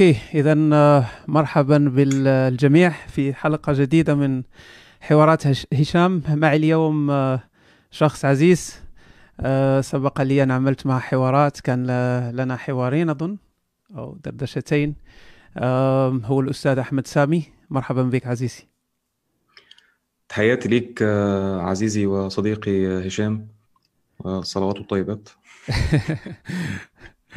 اوكي اذا آه، مرحبا بالجميع في حلقه جديده من حوارات هشام معي اليوم آه، شخص عزيز آه، سبق لي ان عملت معه حوارات كان لنا حوارين اظن او دردشتين هو الاستاذ احمد سامي مرحبا بك عزيزي تحياتي ليك عزيزي وصديقي هشام الصلوات الطيبات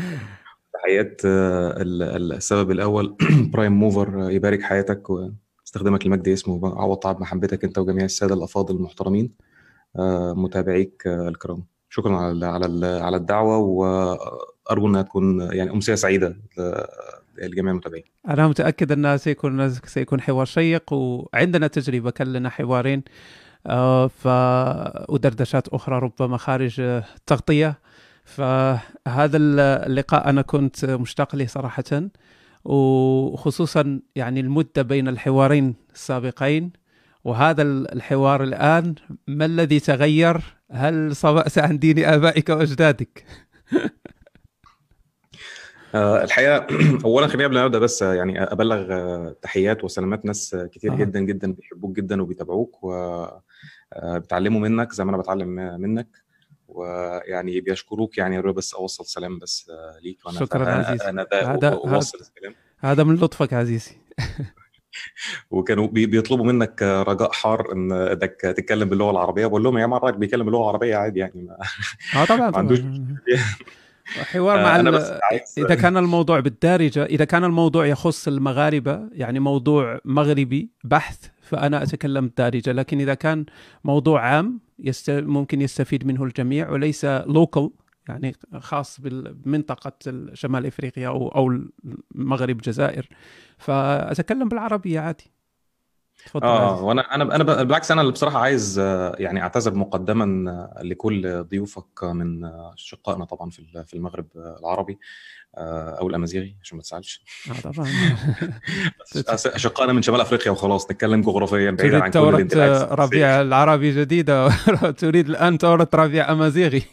تحيات آه، السبب الاول برايم آه، موفر يبارك حياتك واستخدمك المجد اسمه عوض تعب محبتك انت وجميع الساده الافاضل المحترمين آه، متابعيك الكرام شكرا على على على الدعوه وارجو انها تكون يعني امسيه سعيده لجميع المتابعين. انا متاكد انها سيكون سيكون حوار شيق وعندنا تجربه كان لنا حوارين ف ودردشات اخرى ربما خارج التغطيه فهذا اللقاء انا كنت مشتاق له صراحه وخصوصا يعني المده بين الحوارين السابقين وهذا الحوار الان ما الذي تغير هل صبأت عن دين ابائك واجدادك؟ آه، الحقيقه اولا خليني قبل ما ابدا بس يعني ابلغ آه، تحيات وسلامات ناس آه، كتير آه. جدا جدا بيحبوك جدا وبيتابعوك و بتعلموا منك زي ما انا بتعلم منك ويعني بيشكروك يعني بس اوصل سلام بس آه، ليك وانا شكرا عزيزي انا ده اوصل السلام هذا من لطفك عزيزي وكانوا بيطلبوا منك رجاء حار ان انك تتكلم باللغه العربيه بقول لهم يا جماعه الراجل بيتكلم باللغه العربيه عادي يعني اه طبعا ما عندوش حوار مع آه، أنا بس اذا كان الموضوع بالدارجه اذا كان الموضوع يخص المغاربه يعني موضوع مغربي بحث فانا اتكلم بالدارجه لكن اذا كان موضوع عام يست... ممكن يستفيد منه الجميع وليس لوكال يعني خاص بمنطقة شمال إفريقيا أو, أو المغرب جزائر فأتكلم بالعربية عادي اه وانا انا انا بالعكس انا اللي بصراحه عايز يعني اعتذر مقدما لكل ضيوفك من اشقائنا طبعا في المغرب العربي آه، او الامازيغي عشان ما تزعلش آه، طبعا اشقائنا من شمال افريقيا وخلاص نتكلم جغرافيا بعيدا عن كل تورة ربيع العربي جديده تريد الان ثوره ربيع امازيغي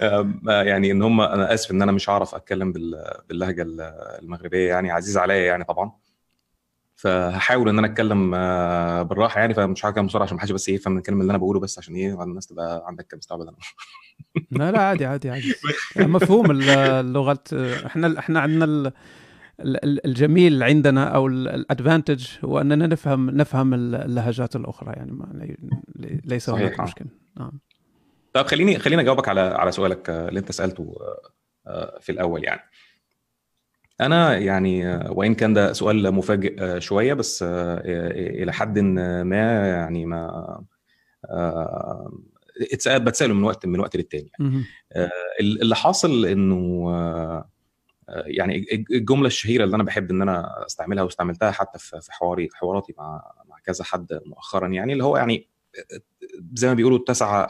آه، يعني ان هم انا اسف ان انا مش عارف اتكلم باللهجه المغربيه يعني عزيز عليا يعني طبعا فهحاول ان انا اتكلم آه، بالراحه يعني فمش هتكلم بسرعه عشان محدش بس يفهم الكلام اللي انا بقوله بس عشان ايه الناس تبقى عندك مستوعب انا لا لا عادي عادي عادي آه، مفهوم آه، اللغه احنا احنا عندنا الجميل عندنا او الادفانتج هو اننا نفهم نفهم اللهجات الاخرى يعني ما ليس هناك مشكل نعم طب خليني خليني اجاوبك على على سؤالك اللي انت سالته في الاول يعني انا يعني آه، وان كان ده سؤال مفاجئ آه، شويه بس آه، الى حد ما يعني ما اتسأل بتساله من وقت من وقت للتاني يعني. اللي حاصل انه يعني الجمله الشهيره اللي انا بحب ان انا استعملها واستعملتها حتى في حواري حواراتي مع مع كذا حد مؤخرا يعني اللي هو يعني زي ما بيقولوا اتسع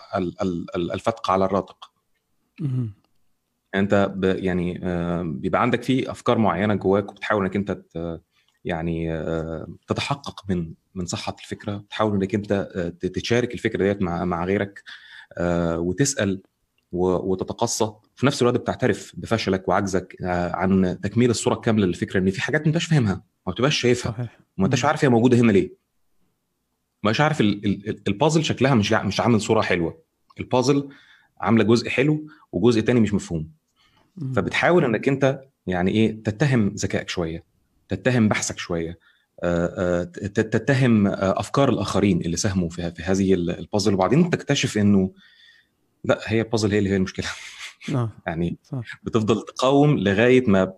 الفتق على الراتق انت ب يعني آه، بيبقى عندك فيه افكار معينه جواك وبتحاول انك انت يعني آه، تتحقق من من صحه الفكره بتحاول انك انت آه، تشارك الفكره ديت مع مع غيرك وتسال وتتقصى في نفس الوقت بتعترف بفشلك وعجزك عن تكميل الصوره الكامله للفكره ان في حاجات ما انتش فاهمها ما بتبقاش شايفها ما انتش عارف هي موجوده هنا ليه ما انتش عارف البازل شكلها مش مش عامل صوره حلوه البازل عامله جزء حلو وجزء تاني مش مفهوم فبتحاول انك انت يعني ايه تتهم ذكائك شويه تتهم بحثك شويه آه، آه، تتهم آه، افكار الاخرين اللي ساهموا في هذه البازل وبعدين تكتشف انه لا هي البازل هي اللي هي المشكله نعم، يعني بتفضل تقاوم لغايه ما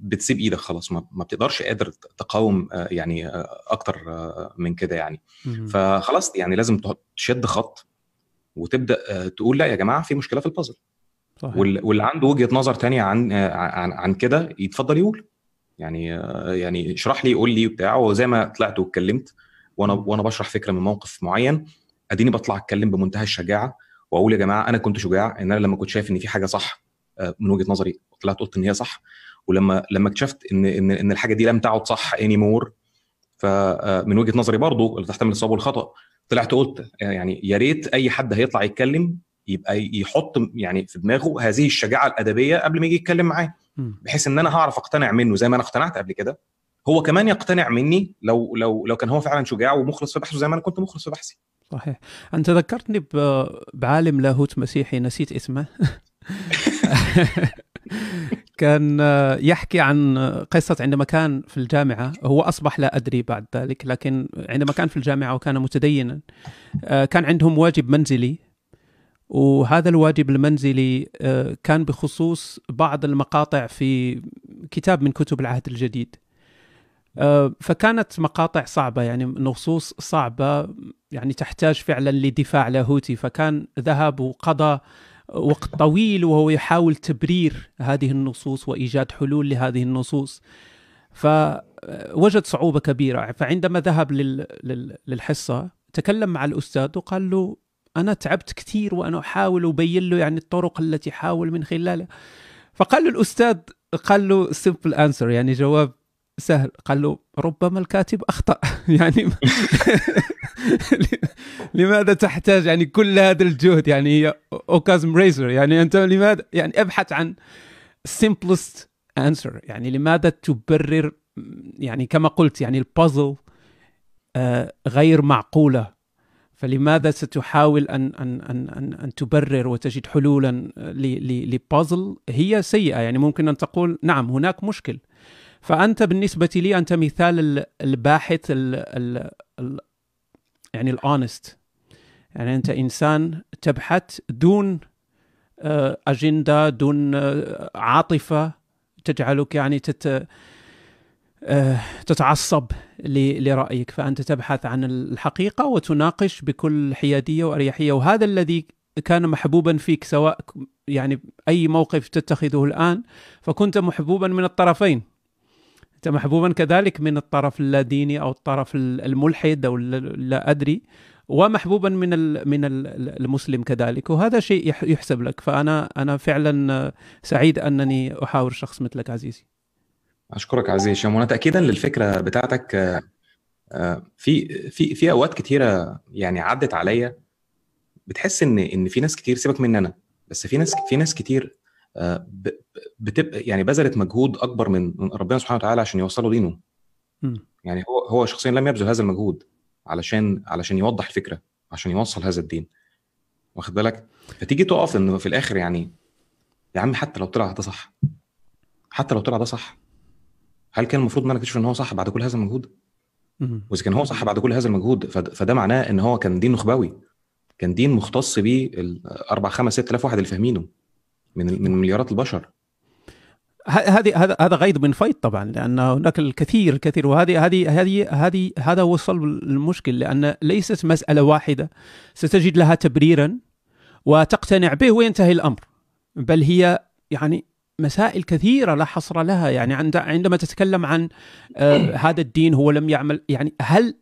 بتسيب ايدك خلاص ما, ما بتقدرش قادر تقاوم يعني اكتر من كده يعني فخلاص يعني لازم تشد خط وتبدا تقول لا يا جماعه في مشكله في البازل صحيح. واللي عنده وجهه نظر تانية عن عن, عن كده يتفضل يقول يعني يعني اشرح لي قول لي بتاع وزي ما طلعت واتكلمت وانا وانا بشرح فكره من موقف معين اديني بطلع اتكلم بمنتهى الشجاعه واقول يا جماعه انا كنت شجاع ان انا لما كنت شايف ان في حاجه صح آه، من وجهه نظري طلعت قلت ان هي صح ولما لما اكتشفت ان ان ان الحاجه دي لم تعد صح اني مور فمن وجهه نظري برضو اللي تحتمل الصواب والخطا طلعت قلت يعني يا ريت اي حد هيطلع يتكلم يبقى يحط يعني في دماغه هذه الشجاعه الادبيه قبل ما يجي يتكلم معايا بحيث ان انا هعرف اقتنع منه زي ما انا اقتنعت قبل كده هو كمان يقتنع مني لو لو لو كان هو فعلا شجاع ومخلص في بحثه زي ما انا كنت مخلص في بحثي صحيح انت ذكرتني بعالم لاهوت مسيحي نسيت اسمه كان يحكي عن قصة عندما كان في الجامعة هو أصبح لا أدري بعد ذلك لكن عندما كان في الجامعة وكان متدينا آه، كان عندهم واجب منزلي وهذا الواجب المنزلي آه، كان بخصوص بعض المقاطع في كتاب من كتب العهد الجديد آه، فكانت مقاطع صعبة يعني نصوص صعبة يعني تحتاج فعلا لدفاع لاهوتي فكان ذهب وقضى وقت طويل وهو يحاول تبرير هذه النصوص وإيجاد حلول لهذه النصوص فوجد صعوبة كبيرة فعندما ذهب للحصة تكلم مع الأستاذ وقال له انا تعبت كثير وانا احاول ابين له يعني الطرق التي حاول من خلالها فقال له الاستاذ قال له سمبل انسر يعني جواب سهل قال له ربما الكاتب اخطا يعني لماذا تحتاج يعني كل هذا الجهد يعني هي اوكازم ريزر يعني انت لماذا يعني ابحث عن simplest answer يعني لماذا تبرر يعني كما قلت يعني البازل آه، غير معقوله فلماذا ستحاول أن, أن, أن, أن, أن تبرر وتجد حلولا لبازل هي سيئة يعني ممكن أن تقول نعم هناك مشكل فأنت بالنسبة لي أنت مثال الباحث الـ الـ الـ يعني الأونست يعني أنت إنسان تبحث دون آه، أجندة دون آه، عاطفة تجعلك يعني تت آه، تتعصب لرأيك فأنت تبحث عن الحقيقة وتناقش بكل حيادية وأريحية وهذا الذي كان محبوبا فيك سواء يعني أي موقف تتخذه الآن فكنت محبوبا من الطرفين أنت محبوبا كذلك من الطرف اللاديني أو الطرف الملحد أو لا أدري ومحبوبا من من المسلم كذلك وهذا شيء يحسب لك فأنا أنا فعلا سعيد أنني أحاور شخص مثلك عزيزي اشكرك عزيز هشام وانا تاكيدا للفكره بتاعتك آه، آه، في في في اوقات كتيره يعني عدت عليا بتحس ان ان في ناس كتير سيبك مني انا بس في ناس في ناس كتير آه، بتبقى يعني بذلت مجهود اكبر من ربنا سبحانه وتعالى عشان يوصلوا دينه يعني هو هو شخصيا لم يبذل هذا المجهود علشان علشان يوضح الفكره عشان يوصل هذا الدين واخد بالك فتيجي تقف انه في الاخر يعني يا عم حتى لو طلع ده صح حتى لو طلع ده صح هل كان المفروض ان انا اكتشف ان هو صح بعد كل هذا المجهود؟ واذا كان هو صح بعد كل هذا المجهود فده معناه ان هو كان دين نخبوي كان دين مختص بيه الاربع خمس 6000 واحد اللي فاهمينه من من مليارات البشر هذه هذا هذا غيض من فيض طبعا لان هناك الكثير الكثير وهذه هذه هذه هذه هذا هو صلب المشكل لان ليست مساله واحده ستجد لها تبريرا وتقتنع به وينتهي الامر بل هي يعني مسائل كثيره لا حصر لها يعني عندما تتكلم عن آه، هذا الدين هو لم يعمل يعني هل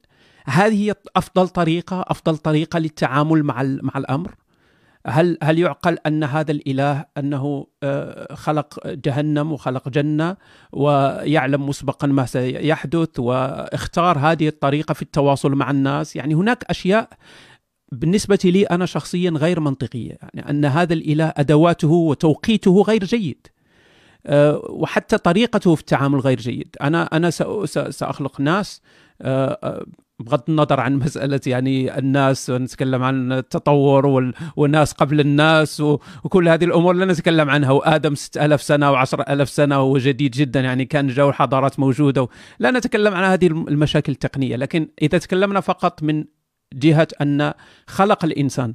هذه هي افضل طريقه افضل طريقه للتعامل مع مع الامر هل هل يعقل ان هذا الاله انه آه، خلق جهنم وخلق جنه ويعلم مسبقا ما سيحدث واختار هذه الطريقه في التواصل مع الناس يعني هناك اشياء بالنسبة لي أنا شخصيا غير منطقية يعني أن هذا الإله أدواته وتوقيته غير جيد آه، وحتى طريقته في التعامل غير جيد انا انا ساخلق ناس آه، آه، بغض النظر عن مسألة يعني الناس ونتكلم عن التطور والناس قبل الناس وكل هذه الأمور لا نتكلم عنها وآدم 6000 سنة و10000 سنة وجديد جدا يعني كان جو الحضارات موجودة لا نتكلم عن هذه المشاكل التقنية لكن إذا تكلمنا فقط من جهة أن خلق الإنسان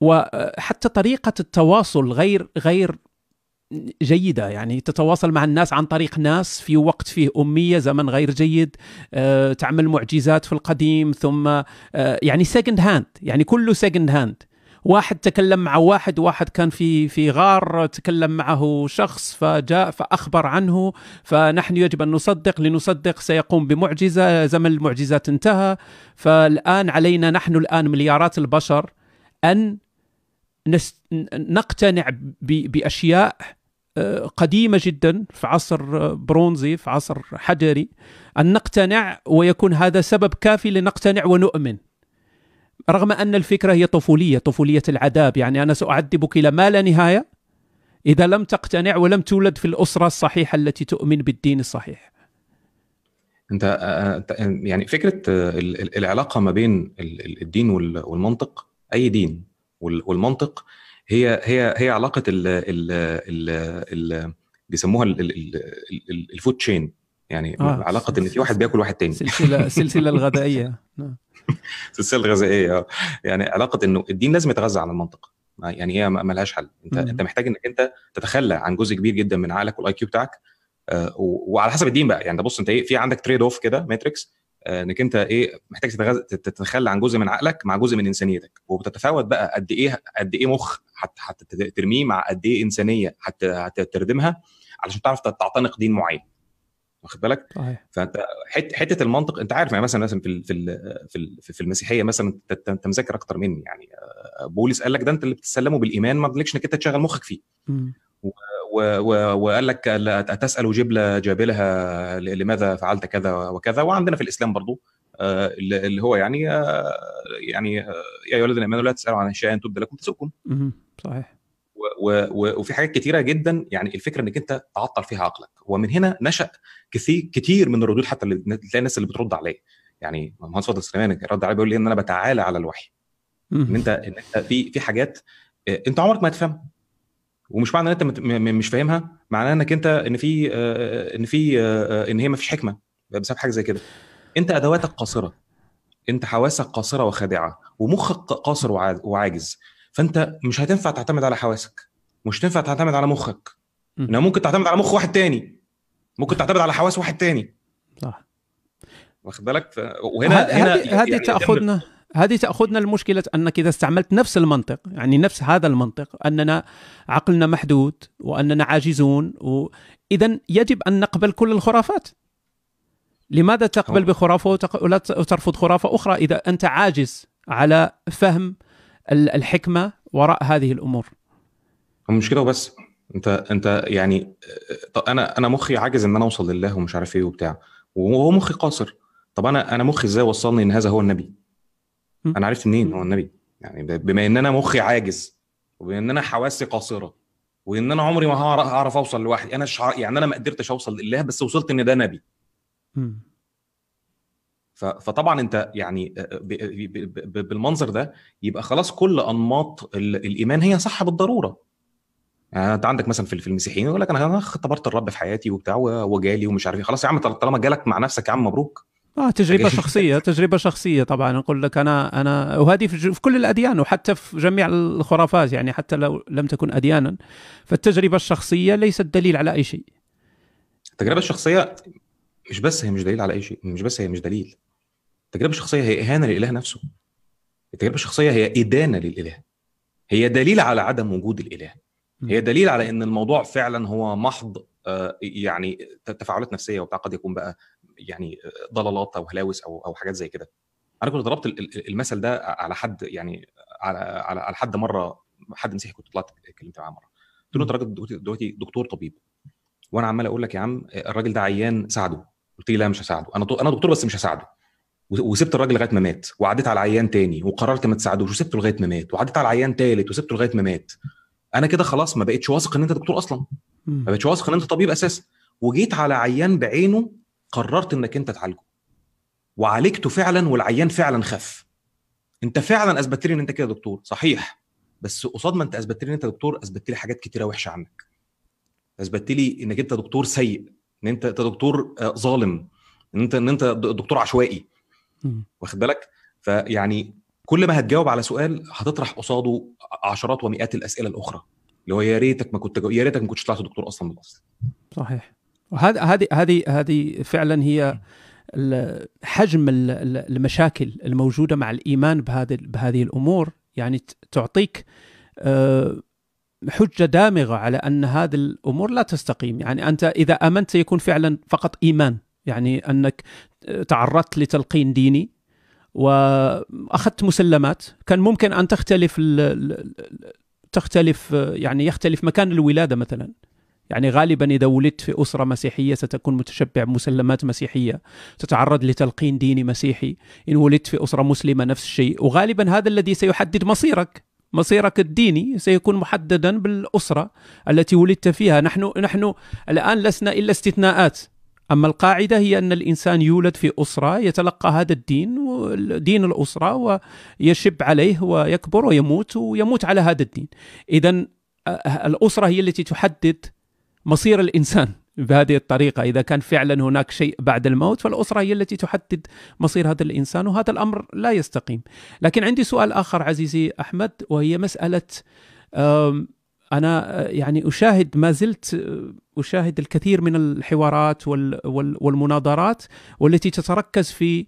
وحتى طريقة التواصل غير غير جيده يعني تتواصل مع الناس عن طريق ناس في وقت فيه اميه زمن غير جيد أه تعمل معجزات في القديم ثم أه يعني سيكند هاند يعني كله سيكند هاند واحد تكلم مع واحد واحد كان في في غار تكلم معه شخص فجاء فاخبر عنه فنحن يجب ان نصدق لنصدق سيقوم بمعجزه زمن المعجزات انتهى فالان علينا نحن الان مليارات البشر ان نقتنع باشياء قديمة جدا في عصر برونزي في عصر حجري أن نقتنع ويكون هذا سبب كافي لنقتنع ونؤمن رغم أن الفكرة هي طفولية طفولية العذاب يعني أنا سأعذبك إلى ما لا نهاية إذا لم تقتنع ولم تولد في الأسرة الصحيحة التي تؤمن بالدين الصحيح انت يعني فكره العلاقه ما بين الدين والمنطق اي دين والمنطق هي هي هي علاقه ال ال ال ال بيسموها الفود تشين يعني آه. علاقه ان في واحد بياكل واحد تاني السلسله السلسله الغذائيه السلسله آه. الغذائيه آه. يعني علاقه انه الدين لازم يتغذى على المنطقه يعني هي ما لهاش حل انت مم. انت محتاج انك انت تتخلى عن جزء كبير جدا من عقلك والاي كيو بتاعك آه، وعلى حسب الدين بقى يعني بص انت ايه في عندك تريد اوف كده ماتريكس انك انت ايه محتاج تتخلى عن جزء من عقلك مع جزء من انسانيتك وبتتفاوت بقى قد ايه قد ايه مخ حتى حتى ترميه مع قد ايه انسانيه هتردمها علشان تعرف تعتنق دين معين واخد بالك؟ صحيح فانت حت حته المنطق انت عارف يعني مثلا مثلا في في في, في المسيحيه مثلا انت مذاكر اكتر مني يعني آه، بولس قال لك ده انت اللي بتسلمه بالايمان ما تلكش انك انت تشغل مخك فيه وقال لك تسال جبل جابلها لماذا فعلت كذا وكذا وعندنا في الاسلام برضو آه، اللي هو يعني آه، يعني آه، يا ايها الذين امنوا لا تسالوا عن اشياء ان تبد لكم تسؤكم صحيح وفي حاجات كتيره جدا يعني الفكره انك انت تعطل فيها عقلك ومن هنا نشا كثير كتير من الردود حتى اللي تلاقي الناس اللي بترد عليا يعني المهندس فضل سليمان رد عليا بيقول لي ان انا بتعالى على الوحي ان انت ان انت في في حاجات انت عمرك ما هتفهمها ومش معنى ان انت مش فاهمها معناه انك انت ان في ان في ان هي ما فيش حكمه بسبب حاجه زي كده انت ادواتك قاصره انت حواسك قاصره وخادعه ومخك قاصر وعاجز فانت مش هتنفع تعتمد على حواسك مش تنفع تعتمد على مخك انا ممكن تعتمد على مخ واحد تاني ممكن تعتمد على حواس واحد تاني صح واخد بالك ف... وهنا هذه هنا هذه يعني تاخذنا هذه تاخذنا لمشكله انك اذا استعملت نفس المنطق يعني نفس هذا المنطق اننا عقلنا محدود واننا عاجزون واذا يجب ان نقبل كل الخرافات لماذا تقبل بخرافه وترفض خرافه اخرى اذا انت عاجز على فهم الحكمه وراء هذه الامور مش كده وبس انت انت يعني انا انا مخي عاجز ان انا اوصل لله ومش عارف ايه وبتاع وهو مخي قاصر طب انا انا مخي ازاي وصلني ان هذا هو النبي انا عرفت منين هو النبي يعني بما ان انا مخي عاجز وبما ان انا حواسي قاصره وان انا عمري ما هعرف اوصل لوحدي انا شع... يعني انا ما قدرتش اوصل لله بس وصلت ان ده نبي فطبعا انت يعني آه، آه، آه، بالمنظر ده يبقى خلاص كل انماط الايمان هي صح بالضروره يعني انت عندك مثلا في المسيحيين يقول لك انا اختبرت الرب في حياتي وبتاع وجالي ومش عارف ايه خلاص يا عم طالما جالك مع نفسك يا عم مبروك اه تجربة شخصية تجربة شخصية طبعا اقول لك انا انا وهذه في, في كل الاديان وحتى في جميع الخرافات يعني حتى لو لم تكن اديانا فالتجربة الشخصية ليست دليل على اي شيء التجربة الشخصية مش بس هي مش دليل على اي شيء مش بس هي مش دليل التجربه الشخصيه هي اهانه للاله نفسه التجربه الشخصيه هي ادانه للاله هي دليل على عدم وجود الاله هي دليل على ان الموضوع فعلا هو محض آه، يعني تفاعلات نفسيه وبتاع قد يكون بقى يعني آه، ضلالات او هلاوس او او حاجات زي كده انا كنت ضربت المثل ده على حد يعني على على, على حد مره حد مسيحي كنت طلعت اتكلمت معاه مره قلت له انت راجل دلوقتي دكتور طبيب وانا عمال اقول لك يا عم آه، الراجل ده عيان ساعده قلت لي لا مش هساعده انا انا دكتور بس مش هساعده وسبت الراجل لغايه ما مات وعديت على عيان تاني وقررت ما تساعدوش وسبته لغايه ما مات وعديت على عيان تالت وسبته لغايه ما مات انا كده خلاص ما بقتش واثق ان انت دكتور اصلا ما بقتش واثق ان انت طبيب اساسا وجيت على عيان بعينه قررت انك انت تعالجه وعالجته فعلا والعيان فعلا خف انت فعلا اثبت لي ان انت كده دكتور صحيح بس قصاد ما انت اثبت لي ان انت دكتور اثبت لي حاجات كتيره وحشه عنك اثبت لي انك انت دكتور سيء ان انت انت دكتور آه، ظالم ان انت ان انت دكتور عشوائي واخد بالك فيعني كل ما هتجاوب على سؤال هتطرح قصاده عشرات ومئات الاسئله الاخرى اللي هو يا ريتك ما كنت جو... يا ريتك ما كنتش طلعت دكتور اصلا بالاصل صحيح وهذه هذه هذه هذه فعلا هي حجم المشاكل الموجوده مع الايمان بهذه بهذه الامور يعني تعطيك آه، حجه دامغه على ان هذه الامور لا تستقيم يعني انت اذا امنت يكون فعلا فقط ايمان يعني انك تعرضت لتلقين ديني واخذت مسلمات كان ممكن ان تختلف تختلف يعني يختلف مكان الولاده مثلا يعني غالبا اذا ولدت في اسره مسيحيه ستكون متشبع مسلمات مسيحيه، تتعرض لتلقين ديني مسيحي، ان ولدت في اسره مسلمه نفس الشيء، وغالبا هذا الذي سيحدد مصيرك. مصيرك الديني سيكون محددا بالاسره التي ولدت فيها نحن نحن الان لسنا الا استثناءات اما القاعده هي ان الانسان يولد في اسره يتلقى هذا الدين دين الاسره ويشب عليه ويكبر ويموت ويموت على هذا الدين اذا آه، آه، الاسره هي التي تحدد مصير الانسان بهذه الطريقه اذا كان فعلا هناك شيء بعد الموت فالاسره هي التي تحدد مصير هذا الانسان وهذا الامر لا يستقيم لكن عندي سؤال اخر عزيزي احمد وهي مساله انا آه، يعني اشاهد ما زلت آه، اشاهد الكثير من الحوارات والمناظرات والتي تتركز في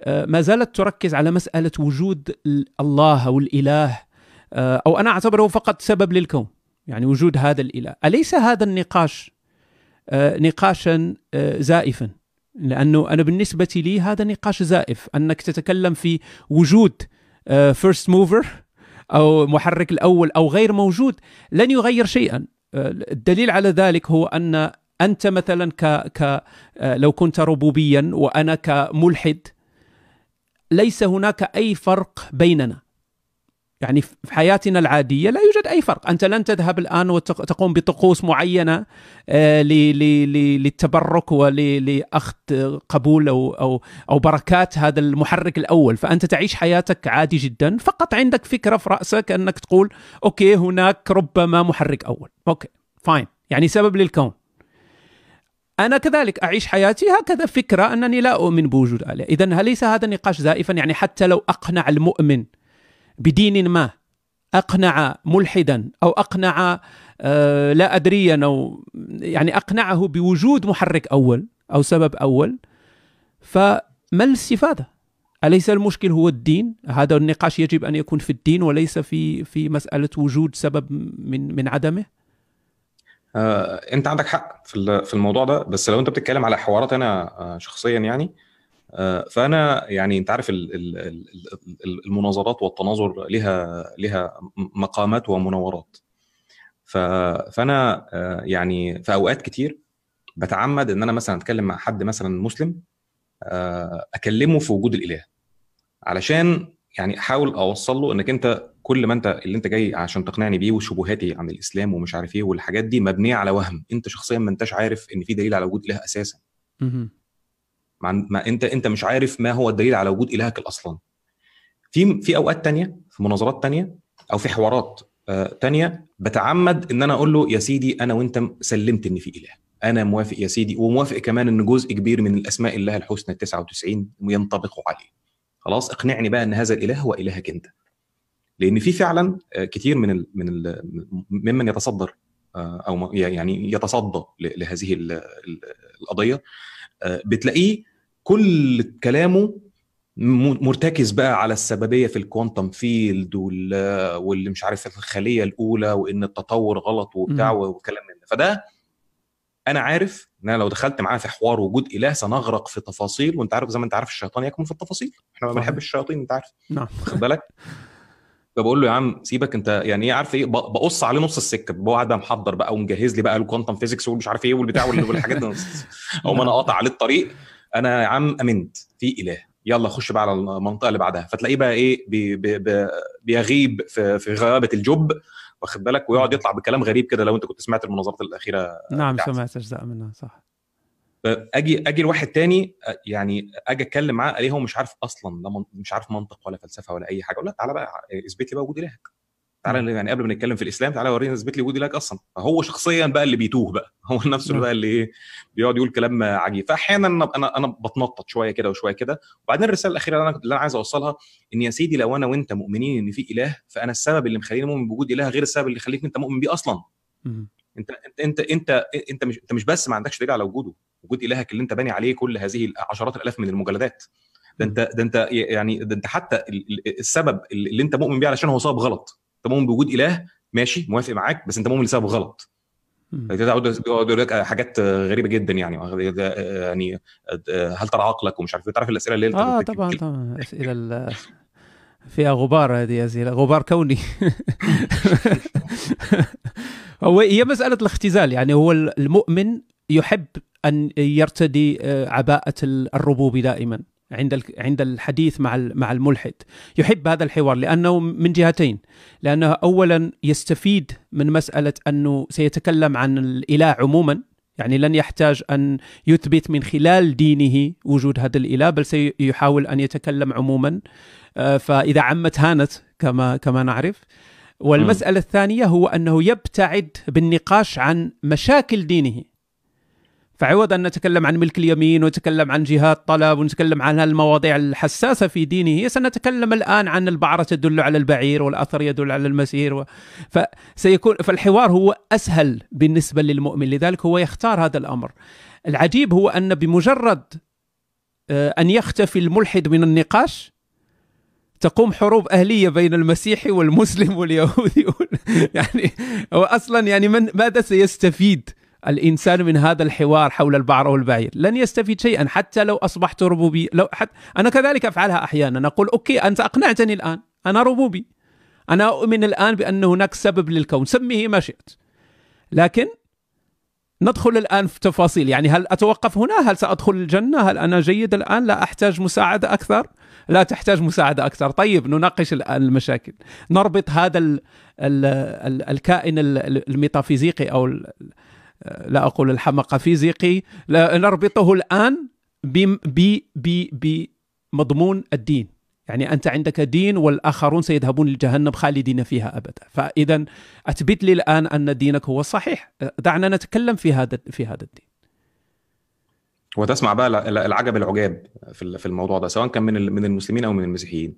آه، ما زالت تركز على مساله وجود الله او الاله او انا اعتبره فقط سبب للكون يعني وجود هذا الاله اليس هذا النقاش آه، نقاشا آه، زائفا لانه انا بالنسبه لي هذا نقاش زائف انك تتكلم في وجود فيرست آه، موفر او محرك الاول او غير موجود لن يغير شيئا الدليل على ذلك هو ان انت مثلا ك ك لو كنت ربوبيا وانا كملحد ليس هناك اي فرق بيننا يعني في حياتنا العاديه لا يوجد اي فرق، انت لن تذهب الان وتقوم بطقوس معينه آه، للتبرك ولاخذ قبول او او او بركات هذا المحرك الاول، فانت تعيش حياتك عادي جدا، فقط عندك فكره في راسك انك تقول اوكي هناك ربما محرك اول، اوكي فاين، يعني سبب للكون. انا كذلك اعيش حياتي هكذا فكره انني لا اؤمن بوجود اله، اذا ليس هذا نقاش زائفا يعني حتى لو اقنع المؤمن بدين ما اقنع ملحدا او اقنع آه، لا ادريا او يعني اقنعه بوجود محرك اول او سبب اول فما الاستفاده؟ اليس المشكل هو الدين؟ هذا النقاش يجب ان يكون في الدين وليس في في مساله وجود سبب من من عدمه. آه، انت عندك حق في الموضوع ده بس لو انت بتتكلم على حوارات انا آه، شخصيا يعني آه، فانا يعني انت عارف المناظرات والتناظر لها لها مقامات ومناورات فانا آه، يعني في اوقات كتير بتعمد ان انا مثلا اتكلم مع حد مثلا مسلم آه، اكلمه في وجود الاله علشان يعني احاول اوصل له انك انت كل ما انت اللي انت جاي عشان تقنعني بيه وشبهاتي عن الاسلام ومش عارف ايه والحاجات دي مبنيه على وهم انت شخصيا ما انتش عارف ان في دليل على وجود اله اساسا ما, ما انت انت مش عارف ما هو الدليل على وجود الهك اصلا في في اوقات تانية في مناظرات تانية او في حوارات آه، تانية بتعمد ان انا اقول له يا سيدي انا وانت سلمت ان في اله انا موافق يا سيدي وموافق كمان ان جزء كبير من الاسماء الله الحسنى 99 ينطبق عليه خلاص اقنعني بقى ان هذا الاله هو الهك انت لان في فعلا آه، كتير من الـ من الـ ممن يتصدر آه، او يعني يتصدى لهذه القضيه بتلاقيه كل كلامه مرتكز بقى على السببيه في الكوانتم فيلد واللي مش عارف الخليه الاولى وان التطور غلط وبتاع وكلام من ده فده انا عارف ان انا لو دخلت معاه في حوار وجود اله سنغرق في تفاصيل وانت عارف زي ما انت عارف الشيطان يكمن في التفاصيل احنا ما بنحبش الشياطين انت عارف نعم خد بالك فبقول له يا عم سيبك انت يعني ايه عارف ايه بقص عليه نص السكه بقعد محضر بقى ومجهز لي بقى الكوانتم فيزيكس والمش عارف ايه والبتاع والحاجات دي او ما انا قاطع عليه الطريق انا يا عم امنت في اله يلا خش بقى على المنطقه اللي بعدها فتلاقيه بقى ايه بي بي بي بيغيب في, في غيابه الجب واخد بالك ويقعد يطلع بكلام غريب كده لو انت كنت سمعت المناظرات الاخيره نعم بتاعت. سمعت اجزاء منها صح اجي اجي لواحد تاني يعني اجي اتكلم معاه الاقيه هو مش عارف اصلا لا مش عارف منطق ولا فلسفه ولا اي حاجه اقول له تعالى بقى اثبت لي بقى وجود الهك تعالى نعم. يعني قبل ما نتكلم في الاسلام تعالى وريني اثبت لي وجود لك اصلا فهو شخصيا بقى اللي بيتوه بقى هو نفسه اللي نعم. بقى اللي ايه بيقعد يقول كلام عجيب فاحيانا انا انا بتنطط شويه كده وشويه كده وبعدين الرساله الاخيره اللي انا اللي انا عايز اوصلها ان يا سيدي لو انا وانت مؤمنين ان في اله فانا السبب اللي مخليني مؤمن بوجود اله غير السبب اللي يخليك انت مؤمن بيه اصلا انت انت انت انت انت مش انت مش بس ما عندكش دليل على وجوده وجود الهك اللي انت باني عليه كل هذه عشرات الالاف من المجلدات ده انت ده انت يعني ده انت حتى السبب اللي انت مؤمن بيه علشان هو سبب غلط انت مؤمن بوجود اله ماشي موافق معاك بس انت مؤمن لسبب غلط يعني يقعد يقول لك آه، حاجات غريبه جدا يعني آه، آه، يعني هل ترى عقلك ومش عارف إيه؟ تعرف الاسئله اللي اه طبعا طبعا الاسئله فيها غبار هذه اسئله غبار كوني هو هي مساله الاختزال يعني هو المؤمن يحب ان يرتدي عباءه الربوب دائما عند عند الحديث مع مع الملحد يحب هذا الحوار لانه من جهتين لانه اولا يستفيد من مساله انه سيتكلم عن الاله عموما يعني لن يحتاج ان يثبت من خلال دينه وجود هذا الاله بل سيحاول ان يتكلم عموما آه، فاذا عمت هانت كما كما نعرف والمساله الثانيه هو انه يبتعد بالنقاش عن مشاكل دينه فعوض أن نتكلم عن ملك اليمين ونتكلم عن جهات طلب ونتكلم عن المواضيع الحساسة في دينه سنتكلم الآن عن البعرة تدل على البعير والأثر يدل على المسير و... فسيكون فالحوار هو أسهل بالنسبة للمؤمن لذلك هو يختار هذا الأمر العجيب هو أن بمجرد آه، أن يختفي الملحد من النقاش تقوم حروب أهلية بين المسيحي والمسلم واليهودي يعني هو أصلا يعني من ماذا سيستفيد الانسان من هذا الحوار حول البعر والبعير لن يستفيد شيئا حتى لو اصبحت ربوبي لو حت... انا كذلك افعلها احيانا اقول اوكي انت اقنعتني الان انا ربوبي انا اؤمن الان بان هناك سبب للكون سميه ما شئت لكن ندخل الان في تفاصيل يعني هل اتوقف هنا هل سادخل الجنه هل انا جيد الان لا احتاج مساعده اكثر لا تحتاج مساعده اكثر طيب نناقش الان المشاكل نربط هذا الـ الـ الكائن الميتافيزيقي او لا أقول الحمق فيزيقي لا نربطه الآن بمضمون الدين يعني أنت عندك دين والآخرون سيذهبون لجهنم خالدين فيها أبدا فإذا أثبت لي الآن أن دينك هو صحيح دعنا نتكلم في هذا في هذا الدين وتسمع بقى العجب العجاب في الموضوع ده سواء كان من من المسلمين او من المسيحيين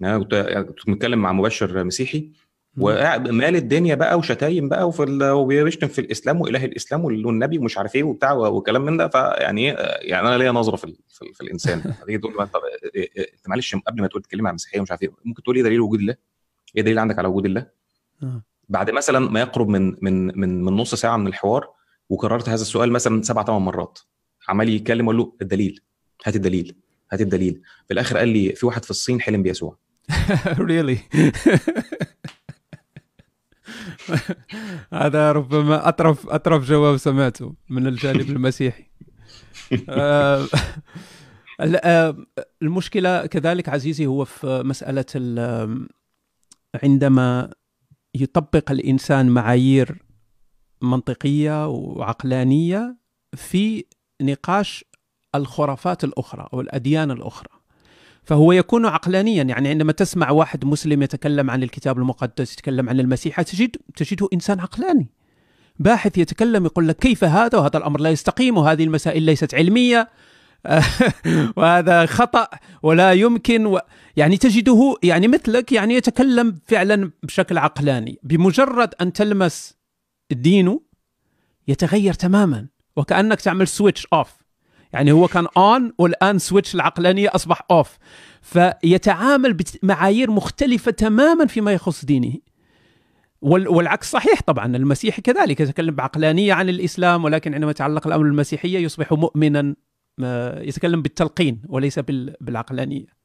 يعني انا كنت متكلم مع مبشر مسيحي ومال الدنيا بقى وشتايم بقى وفي ال... وبيشتم في الاسلام واله الاسلام والنبي ومش عارف ايه وبتاع وكلام من ده فيعني إيه، يعني انا ليا نظره في, ال... في, ال... في الانسان تيجي تقول طب إيه، إيه، انت معلش قبل ما تقول تتكلم عن المسيحيه ومش عارف ايه ممكن تقول ايه دليل وجود الله؟ ايه دليل عندك على وجود الله؟ آه. بعد مثلا ما يقرب من من من من نص ساعه من الحوار وكررت هذا السؤال مثلا سبع ثمان مرات عمال يتكلم اقول له الدليل هات الدليل هات الدليل في الاخر قال لي في واحد في الصين حلم بيسوع ريلي هذا ربما اطرف اطرف جواب سمعته من الجانب المسيحي آه، آه، المشكله كذلك عزيزي هو في مساله عندما يطبق الانسان معايير منطقيه وعقلانيه في نقاش الخرافات الاخرى او الاديان الاخرى فهو يكون عقلانيا يعني عندما تسمع واحد مسلم يتكلم عن الكتاب المقدس يتكلم عن المسيح تجد تجده إنسان عقلاني باحث يتكلم يقول لك كيف هذا وهذا الأمر لا يستقيم وهذه المسائل ليست علمية وهذا خطأ ولا يمكن و... يعني تجده يعني مثلك يعني يتكلم فعلا بشكل عقلاني بمجرد أن تلمس دينه يتغير تماما وكأنك تعمل سويتش أوف يعني هو كان اون والان سويتش العقلانيه اصبح اوف فيتعامل بمعايير مختلفه تماما فيما يخص دينه والعكس صحيح طبعا المسيحي كذلك يتكلم بعقلانيه عن الاسلام ولكن عندما يتعلق الامر المسيحيه يصبح مؤمنا آه، يتكلم بالتلقين وليس بالعقلانيه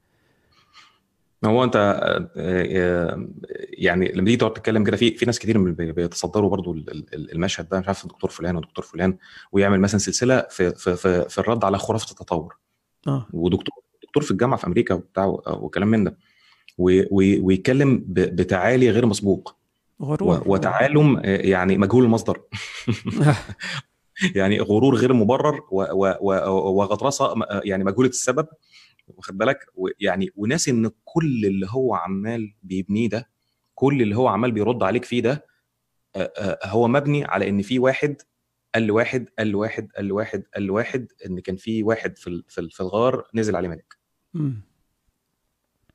هو انت آه، آه، يعني لما تيجي تقعد تتكلم كده في في ناس كتير بيتصدروا برضو المشهد ده مش عارف دكتور فلان ودكتور فلان ويعمل مثلا سلسله في في في, في الرد على خرافه التطور آه. ودكتور دكتور في الجامعه في امريكا وبتاع آه، وكلام من ده ويتكلم بتعالي غير مسبوق غرور وتعالم يعني مجهول المصدر يعني غرور غير مبرر وغطرسه يعني مجهوله السبب واخد بالك يعني وناسي ان كل اللي هو عمال بيبنيه ده كل اللي هو عمال بيرد عليك فيه ده هو مبني على ان في واحد قال لواحد قال لواحد قال لواحد قال لواحد ان كان في واحد في في الغار نزل عليه ملك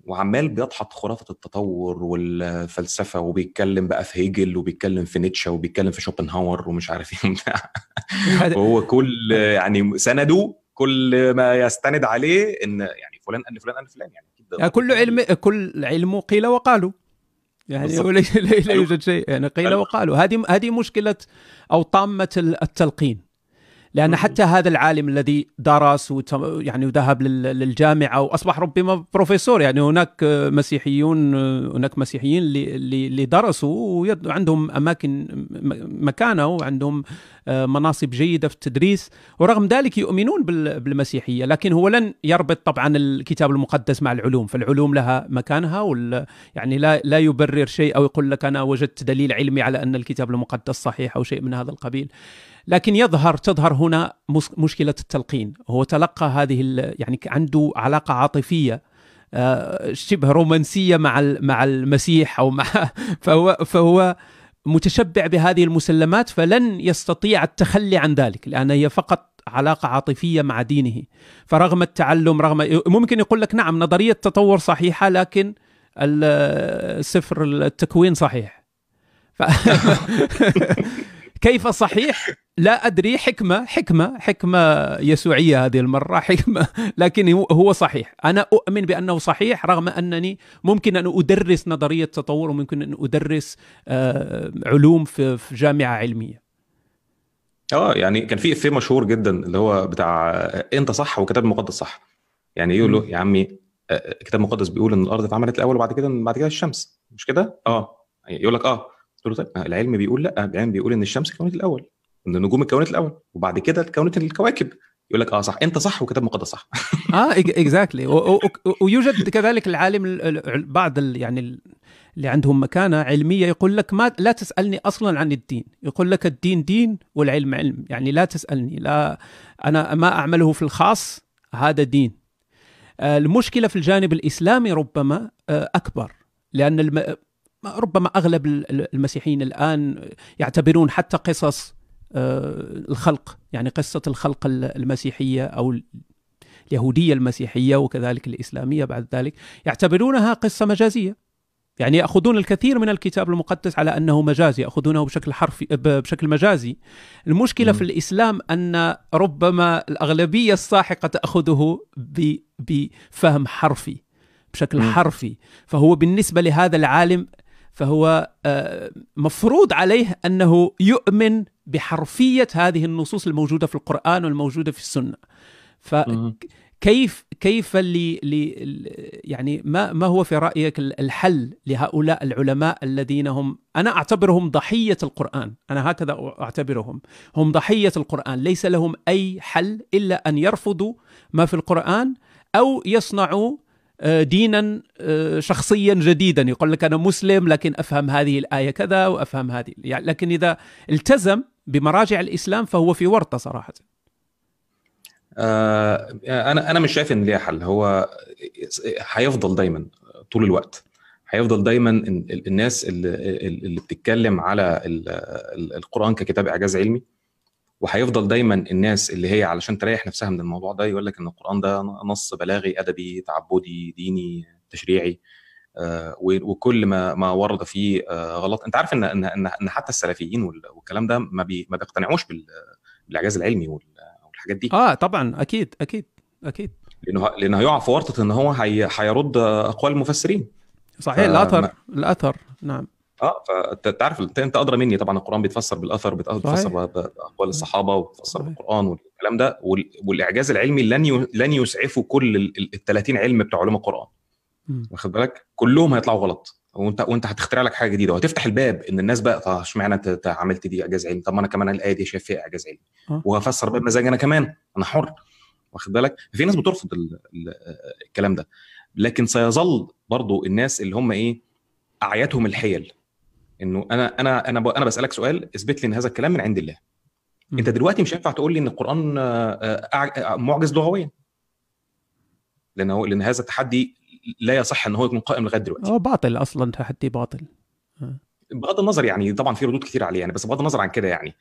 وعمال بيضحط خرافه التطور والفلسفه وبيتكلم بقى في هيجل وبيتكلم في نيتشه وبيتكلم في شوبنهاور ومش عارف ايه وهو كل يعني سنده كل ما يستند عليه ان يعني فلان قال فلان قال فلان يعني, يعني كل علم كل علم قيل وقالوا يعني لا يوجد شيء يعني قيل وقالوا هذه هذه مشكله او طامه التلقين لان حتى هذا العالم الذي درس يعني وذهب للجامعه واصبح ربما بروفيسور يعني هناك مسيحيون هناك مسيحيين اللي درسوا وعندهم اماكن مكانه وعندهم آه، مناصب جيده في التدريس ورغم ذلك يؤمنون بالمسيحيه لكن هو لن يربط طبعا الكتاب المقدس مع العلوم فالعلوم لها مكانها وال يعني لا لا يبرر شيء او يقول لك انا وجدت دليل علمي على ان الكتاب المقدس صحيح او شيء من هذا القبيل لكن يظهر تظهر هنا مشكله التلقين هو تلقى هذه يعني عنده علاقه عاطفيه آه، شبه رومانسيه مع مع المسيح او مع فهو فهو متشبع بهذه المسلمات فلن يستطيع التخلي عن ذلك لان هي فقط علاقه عاطفيه مع دينه فرغم التعلم رغم ممكن يقول لك نعم نظريه التطور صحيحه لكن السفر التكوين صحيح كيف صحيح لا ادري حكمه حكمه حكمه يسوعيه هذه المره حكمه لكن هو صحيح انا اؤمن بانه صحيح رغم انني ممكن ان ادرس نظريه تطور وممكن ان ادرس آه، علوم في جامعه علميه اه يعني كان في افيه مشهور جدا اللي هو بتاع آه، انت صح وكتاب المقدس صح يعني يقول له يا عمي الكتاب آه، المقدس بيقول ان الارض اتعملت الاول وبعد كده بعد كده الشمس مش كده اه يعني يقول لك اه قلت له طيب العلم بيقول لا العلم بيقول ان الشمس اتكونت الاول ان النجوم اتكونت الاول وبعد كده اتكونت الكواكب يقول لك اه صح انت صح وكتاب مقدس صح اه اكزاكتلي ويوجد كذلك العالم بعض يعني اللي عندهم مكانه علميه يقول لك ما لا تسالني اصلا عن الدين يقول لك الدين دين والعلم علم يعني لا تسالني لا انا ما اعمله في الخاص هذا دين آه، المشكله في الجانب الاسلامي ربما آه، اكبر لان ربما اغلب المسيحيين الان يعتبرون حتى قصص آه، الخلق يعني قصه الخلق المسيحيه او اليهوديه المسيحيه وكذلك الاسلاميه بعد ذلك يعتبرونها قصه مجازيه يعني ياخذون الكثير من الكتاب المقدس على انه مجازي ياخذونه بشكل حرفي بشكل مجازي المشكله م. في الاسلام ان ربما الاغلبيه الساحقه تاخذه بفهم حرفي بشكل م. حرفي فهو بالنسبه لهذا العالم فهو آه، مفروض عليه انه يؤمن بحرفيه هذه النصوص الموجوده في القران والموجوده في السنه فكيف كيف لي لي يعني ما ما هو في رايك الحل لهؤلاء العلماء الذين هم انا اعتبرهم ضحيه القران انا هكذا اعتبرهم هم ضحيه القران ليس لهم اي حل الا ان يرفضوا ما في القران او يصنعوا آه، دينا آه، شخصيا جديدا يقول لك انا مسلم لكن افهم هذه الايه كذا وافهم هذه يعني لكن اذا التزم بمراجع الاسلام فهو في ورطه صراحه آه، انا انا مش شايف ان ليها حل هو هيفضل دايما طول الوقت هيفضل دايما الناس اللي, اللي بتتكلم على القران ككتاب اعجاز علمي وهيفضل دايما الناس اللي هي علشان تريح نفسها من الموضوع ده يقول لك ان القران ده نص بلاغي ادبي تعبدي ديني تشريعي آه، وكل ما ما ورد فيه آه، غلط انت عارف ان ان ان حتى السلفيين والكلام ده ما بي ما بيقتنعوش بالاعجاز العلمي والحاجات دي اه طبعا اكيد اكيد اكيد لانه لانه هيقع في ورطه ان هو هيرد اقوال المفسرين صحيح الاثر الاثر نعم اه فانت عارف انت ادرى مني طبعا القران بيتفسر بالاثر بيتفسر باقوال الصحابه وبيتفسر بالقران والكلام ده والاعجاز العلمي لن لن يسعفه كل ال 30 علم بتاع علوم القران واخد بالك كلهم هيطلعوا غلط وانت وانت هتخترع لك حاجه جديده وهتفتح الباب ان الناس بقى طب اشمعنى انت عملت دي اعجاز علمي طب ما انا كمان الايه دي شايف فيها اعجاز علمي آه. وهفسر باب بمزاجي انا كمان انا حر واخد بالك في ناس بترفض الكلام ده لكن سيظل برضو الناس اللي هم ايه اعياتهم الحيل انه انا انا انا انا بسالك سؤال اثبت لي ان هذا الكلام من عند الله م. انت دلوقتي مش هينفع تقول لي ان القران آه، آه، آه، معجز لغويا لان هو لان هذا التحدي لا يصح ان هو يكون قائم لغايه دلوقتي هو باطل اصلا تحدي باطل بغض النظر يعني طبعا في ردود كثيره عليه يعني بس بغض النظر عن كده يعني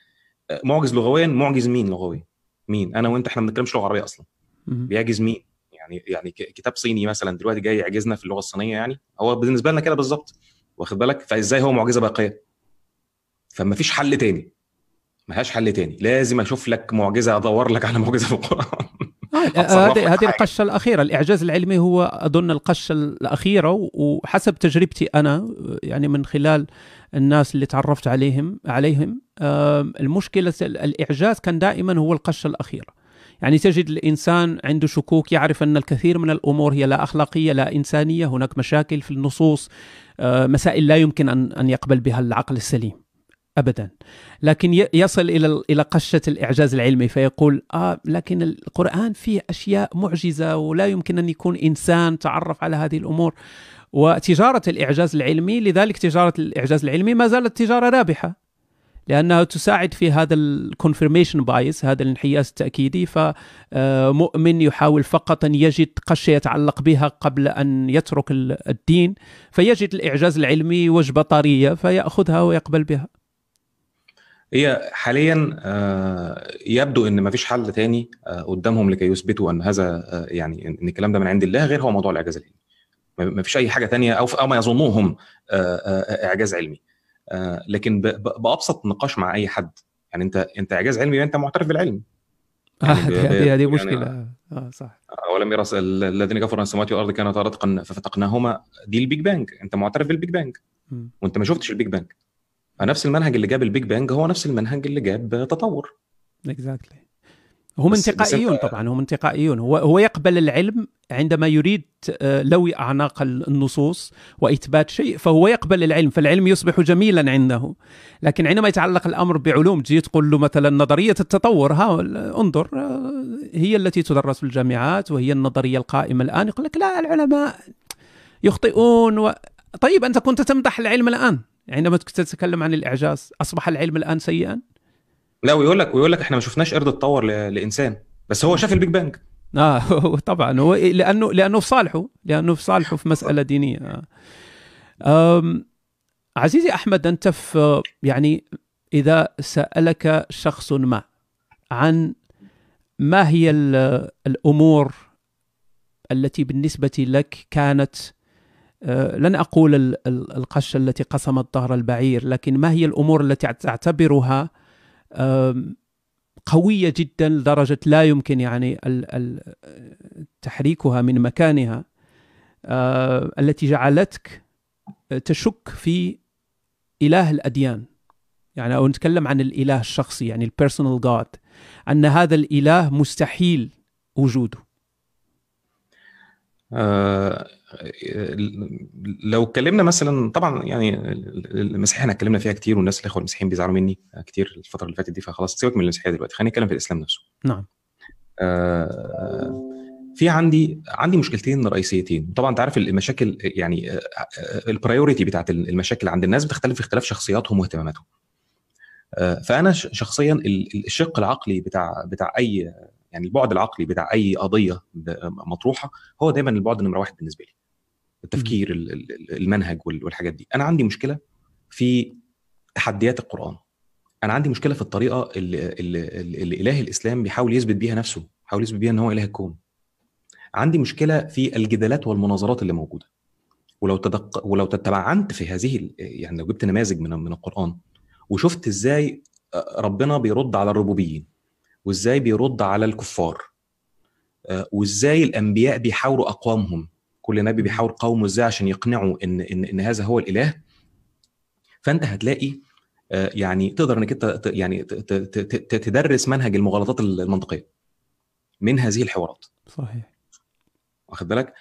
معجز لغويا معجز مين لغويا مين انا وانت احنا ما بنتكلمش لغه عربيه اصلا بيعجز مين يعني يعني كتاب صيني مثلا دلوقتي جاي يعجزنا في اللغه الصينيه يعني هو بالنسبه لنا كده بالظبط واخد بالك فازاي هو معجزه باقيه فما فيش حل تاني ملهاش حل تاني لازم اشوف لك معجزه ادور لك على معجزه في القران آه، هذه هذه القشه الاخيره الاعجاز العلمي هو اظن القشه الاخيره وحسب تجربتي انا يعني من خلال الناس اللي تعرفت عليهم عليهم المشكله الاعجاز كان دائما هو القشه الاخيره يعني تجد الإنسان عنده شكوك يعرف أن الكثير من الأمور هي لا أخلاقية لا إنسانية هناك مشاكل في النصوص آه، مسائل لا يمكن أن يقبل بها العقل السليم ابدا لكن يصل الى الى قشه الاعجاز العلمي فيقول اه لكن القران فيه اشياء معجزه ولا يمكن ان يكون انسان تعرف على هذه الامور وتجاره الاعجاز العلمي لذلك تجاره الاعجاز العلمي ما زالت تجاره رابحه لانها تساعد في هذا الكونفرميشن بايس هذا الانحياز التاكيدي فمؤمن آه، يحاول فقط ان يجد قشه يتعلق بها قبل ان يترك الدين فيجد الاعجاز العلمي وجبه طريه فياخذها ويقبل بها هي حاليا آه، يبدو ان ما فيش حل ثاني آه، قدامهم لكي يثبتوا ان هذا يعني ان الكلام ده من عند الله غير هو موضوع الاعجاز العلمي ما فيش اي حاجه ثانيه او او ما يظنوهم اعجاز علمي آه، لكن بابسط نقاش مع اي حد يعني انت انت اعجاز علمي انت معترف بالعلم هذه آه، هذه يعني يعني مشكله اه صح آه، ولم يرى الذين كفروا ان السماوات والارض كانت رتقا ففتقناهما دي البيج بانج انت معترف بالبيج بانج وانت ما شفتش البيج بانج فنفس المنهج اللي جاب البيج بانج هو نفس المنهج اللي جاب تطور اكزاكتلي هم انتقائيون طبعا هم انتقائيون هو هو يقبل العلم عندما يريد آه، لوي اعناق النصوص واثبات شيء فهو يقبل العلم فالعلم يصبح جميلا عنده لكن عندما يتعلق الامر بعلوم تجي تقول له مثلا نظريه التطور ها انظر آه، هي التي تدرس في الجامعات وهي النظريه القائمه الان يقول لك لا العلماء يخطئون و... طيب انت كنت تمدح العلم الان عندما تتكلم عن الاعجاز اصبح العلم الان سيئا لا ويقول لك ويقول لك احنا ما شفناش قرد اتطور لانسان بس هو شاف البيج بانج اه طبعا هو إيه، لانه لانه في صالحه لانه في صالحه في مساله دينيه آه. عزيزي احمد انت في يعني اذا سالك شخص ما عن ما هي الامور التي بالنسبه لك كانت آه، لن اقول القشه التي قسمت ظهر البعير لكن ما هي الامور التي تعتبرها قوية جدا لدرجة لا يمكن يعني تحريكها من مكانها التي جعلتك تشك في إله الأديان يعني أو نتكلم عن الإله الشخصي يعني البيرسونال جاد أن هذا الإله مستحيل وجوده آه، لو اتكلمنا مثلا طبعا يعني المسيحيه احنا اتكلمنا فيها كتير والناس الاخوه المسيحيين بيزعلوا مني كتير الفتره اللي فاتت دي فخلاص سيبك من المسيحيه دلوقتي خلينا نتكلم في الاسلام نفسه نعم آه في عندي عندي مشكلتين رئيسيتين طبعا انت عارف المشاكل يعني آه، آه، البرايورتي بتاعت المشاكل عند الناس بتختلف في اختلاف شخصياتهم واهتماماتهم آه، فانا شخصيا الشق العقلي بتاع بتاع اي يعني البعد العقلي بتاع اي قضيه مطروحه هو دايما البعد نمره واحد بالنسبه لي التفكير المنهج والحاجات دي انا عندي مشكله في تحديات القران انا عندي مشكله في الطريقه اللي, اللي, اللي اله الاسلام بيحاول يثبت بيها نفسه بيحاول يثبت بيها ان هو اله الكون عندي مشكله في الجدالات والمناظرات اللي موجوده ولو تدق ولو تتبعنت في هذه يعني لو جبت نماذج من من القران وشفت ازاي ربنا بيرد على الربوبيين وازاي بيرد على الكفار آه، وازاي الانبياء بيحاوروا اقوامهم كل نبي بيحاور قومه ازاي عشان يقنعوا ان ان ان هذا هو الاله فانت هتلاقي آه، يعني تقدر انك انت يعني تدرس منهج المغالطات المنطقيه من هذه الحوارات صحيح واخد بالك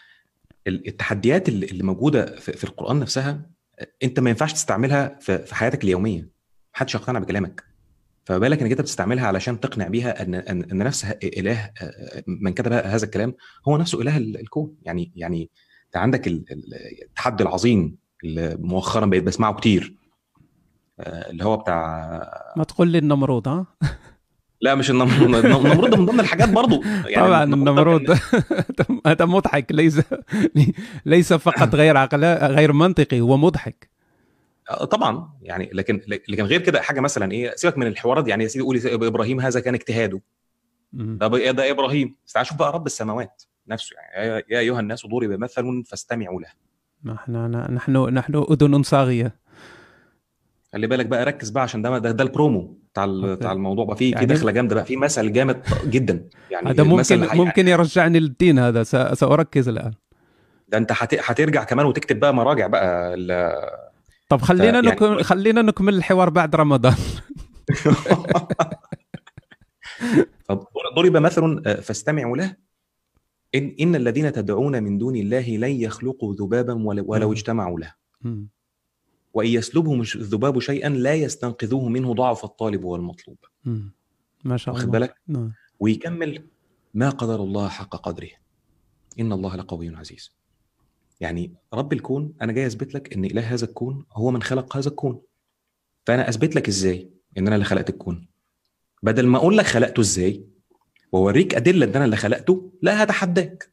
التحديات اللي موجوده في القران نفسها آه، انت ما ينفعش تستعملها في حياتك اليوميه محدش يقتنع بكلامك فما بالك انك انت بتستعملها علشان تقنع بيها ان ان, نفس اله آه، من كتب هذا الكلام هو نفسه اله الكون يعني يعني انت عندك التحدي العظيم اللي مؤخرا بقيت بسمعه كتير آه، اللي هو بتاع ما تقول لي النمرود ها لا مش النمرود النمرود ده من ضمن الحاجات برضو يعني طبعا النمرود هذا مضحك ليس ليس فقط غير عقل غير منطقي هو مضحك آه، طبعا يعني لكن لكن غير كده حاجه مثلا ايه سيبك من الحوارات يعني يا سيدي قولي ابراهيم هذا كان اجتهاده ده ايه ده ابراهيم تعال شوف بقى رب السماوات نفسه يعني يا ايها الناس ضرب مثل فاستمعوا له نحن نحن نحن اذن صاغيه خلي بالك بقى ركز بقى عشان ده ده, ده البرومو بتاع بتاع الموضوع بقى في يعني في دخله جامده بقى في مثل جامد جدا يعني هذا ممكن ممكن يرجعني للدين هذا ساركز الان ده انت هترجع كمان وتكتب بقى مراجع بقى طب خلينا يعني... نكمل خلينا نكمل الحوار بعد رمضان طب ضرب مثل آه، فاستمعوا له إن, إن الذين تدعون من دون الله لن يخلقوا ذبابا ولو اجتمعوا له وإن يسلبهم الذباب شيئا لا يستنقذوه منه ضعف الطالب والمطلوب ما شاء الله واخد بالك نعم. ويكمل ما قدر الله حق قدره إن الله لقوي عزيز يعني رب الكون انا جاي اثبت لك ان اله هذا الكون هو من خلق هذا الكون فانا اثبت لك ازاي ان انا اللي خلقت الكون بدل ما اقول لك خلقته ازاي واوريك ادله ان انا اللي خلقته لا هتحداك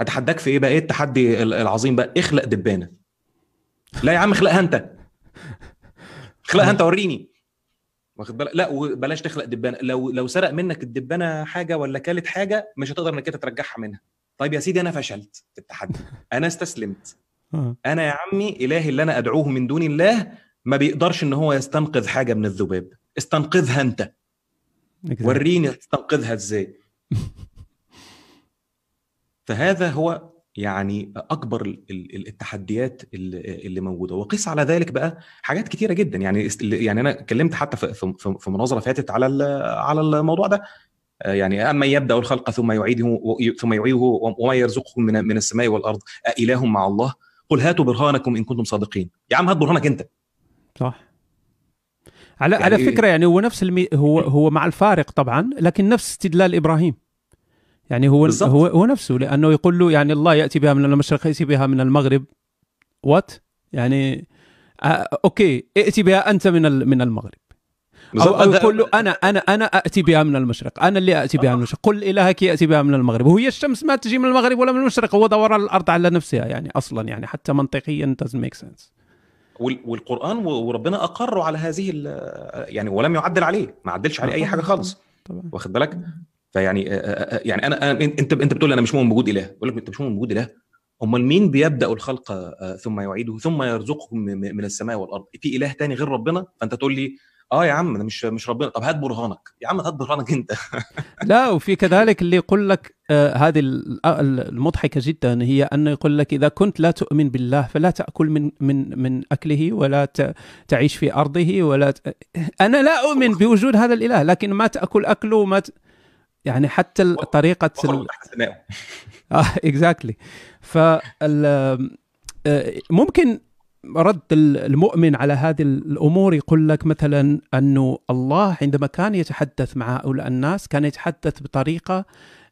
هتحداك في ايه بقى ايه التحدي العظيم بقى اخلق دبانه لا يا عم اخلقها انت اخلقها انت وريني واخد بالك لا وبلاش تخلق دبانه لو لو سرق منك الدبانه حاجه ولا كلت حاجه مش هتقدر انك انت ترجعها منها طيب يا سيدي انا فشلت في التحدي انا استسلمت آه. انا يا عمي الهي اللي انا ادعوه من دون الله ما بيقدرش ان هو يستنقذ حاجه من الذباب استنقذها انت وريني تستنقذها ازاي فهذا هو يعني اكبر التحديات اللي موجوده وقيس على ذلك بقى حاجات كتيره جدا يعني يعني انا اتكلمت حتى في مناظره فاتت على على الموضوع ده آه، يعني أما يبدأ الخلق ثم يعيده ثم يعيده وما يرزقكم من من السماء والأرض أإله مع الله قل هاتوا برهانكم إن كنتم صادقين يا عم هات برهانك أنت صح على يعني على فكره يعني هو نفس المي... هو إيه. هو مع الفارق طبعا لكن نفس استدلال ابراهيم يعني هو بالزبط. هو هو نفسه لانه يقول له يعني الله ياتي بها من المشرق ياتي بها من المغرب وات يعني آه، اوكي ائتي بها انت من من المغرب أو, أو له أنا أنا أنا أتي بها من المشرق أنا اللي أتي بها من المشرق قل إلهك يأتي بها من المغرب وهي الشمس ما تجي من المغرب ولا من المشرق هو دوران الأرض على نفسها يعني أصلا يعني حتى منطقيا doesn't make sense والقرآن وربنا أقر على هذه يعني ولم يعدل عليه ما عدلش عليه أي حاجة خالص واخد بالك فيعني آه، آه، آه، يعني أنا, أنا أنت أنت بتقول أنا مش مؤمن بوجود إله بقول لك أنت مش مؤمن بوجود إله امال مين بيبدا الخلق ثم يعيده ثم يرزقكم من السماء والارض في اله تاني غير ربنا فانت تقول لي اه يا عم ده مش مش ربنا طب هات برهانك يا عم هات برهانك انت لا وفي كذلك اللي يقول لك آه هذه آه، المضحكه جدا هي انه يقول لك اذا كنت لا تؤمن بالله فلا تاكل من من من اكله ولا تعيش في ارضه ولا ت... انا لا اؤمن بوجود هذا الاله لكن ما تاكل اكله وما ت... يعني حتى طريقه ال... اه اكزاكتلي فال آه، ممكن رد المؤمن على هذه الامور يقول لك مثلا انه الله عندما كان يتحدث مع هؤلاء الناس كان يتحدث بطريقه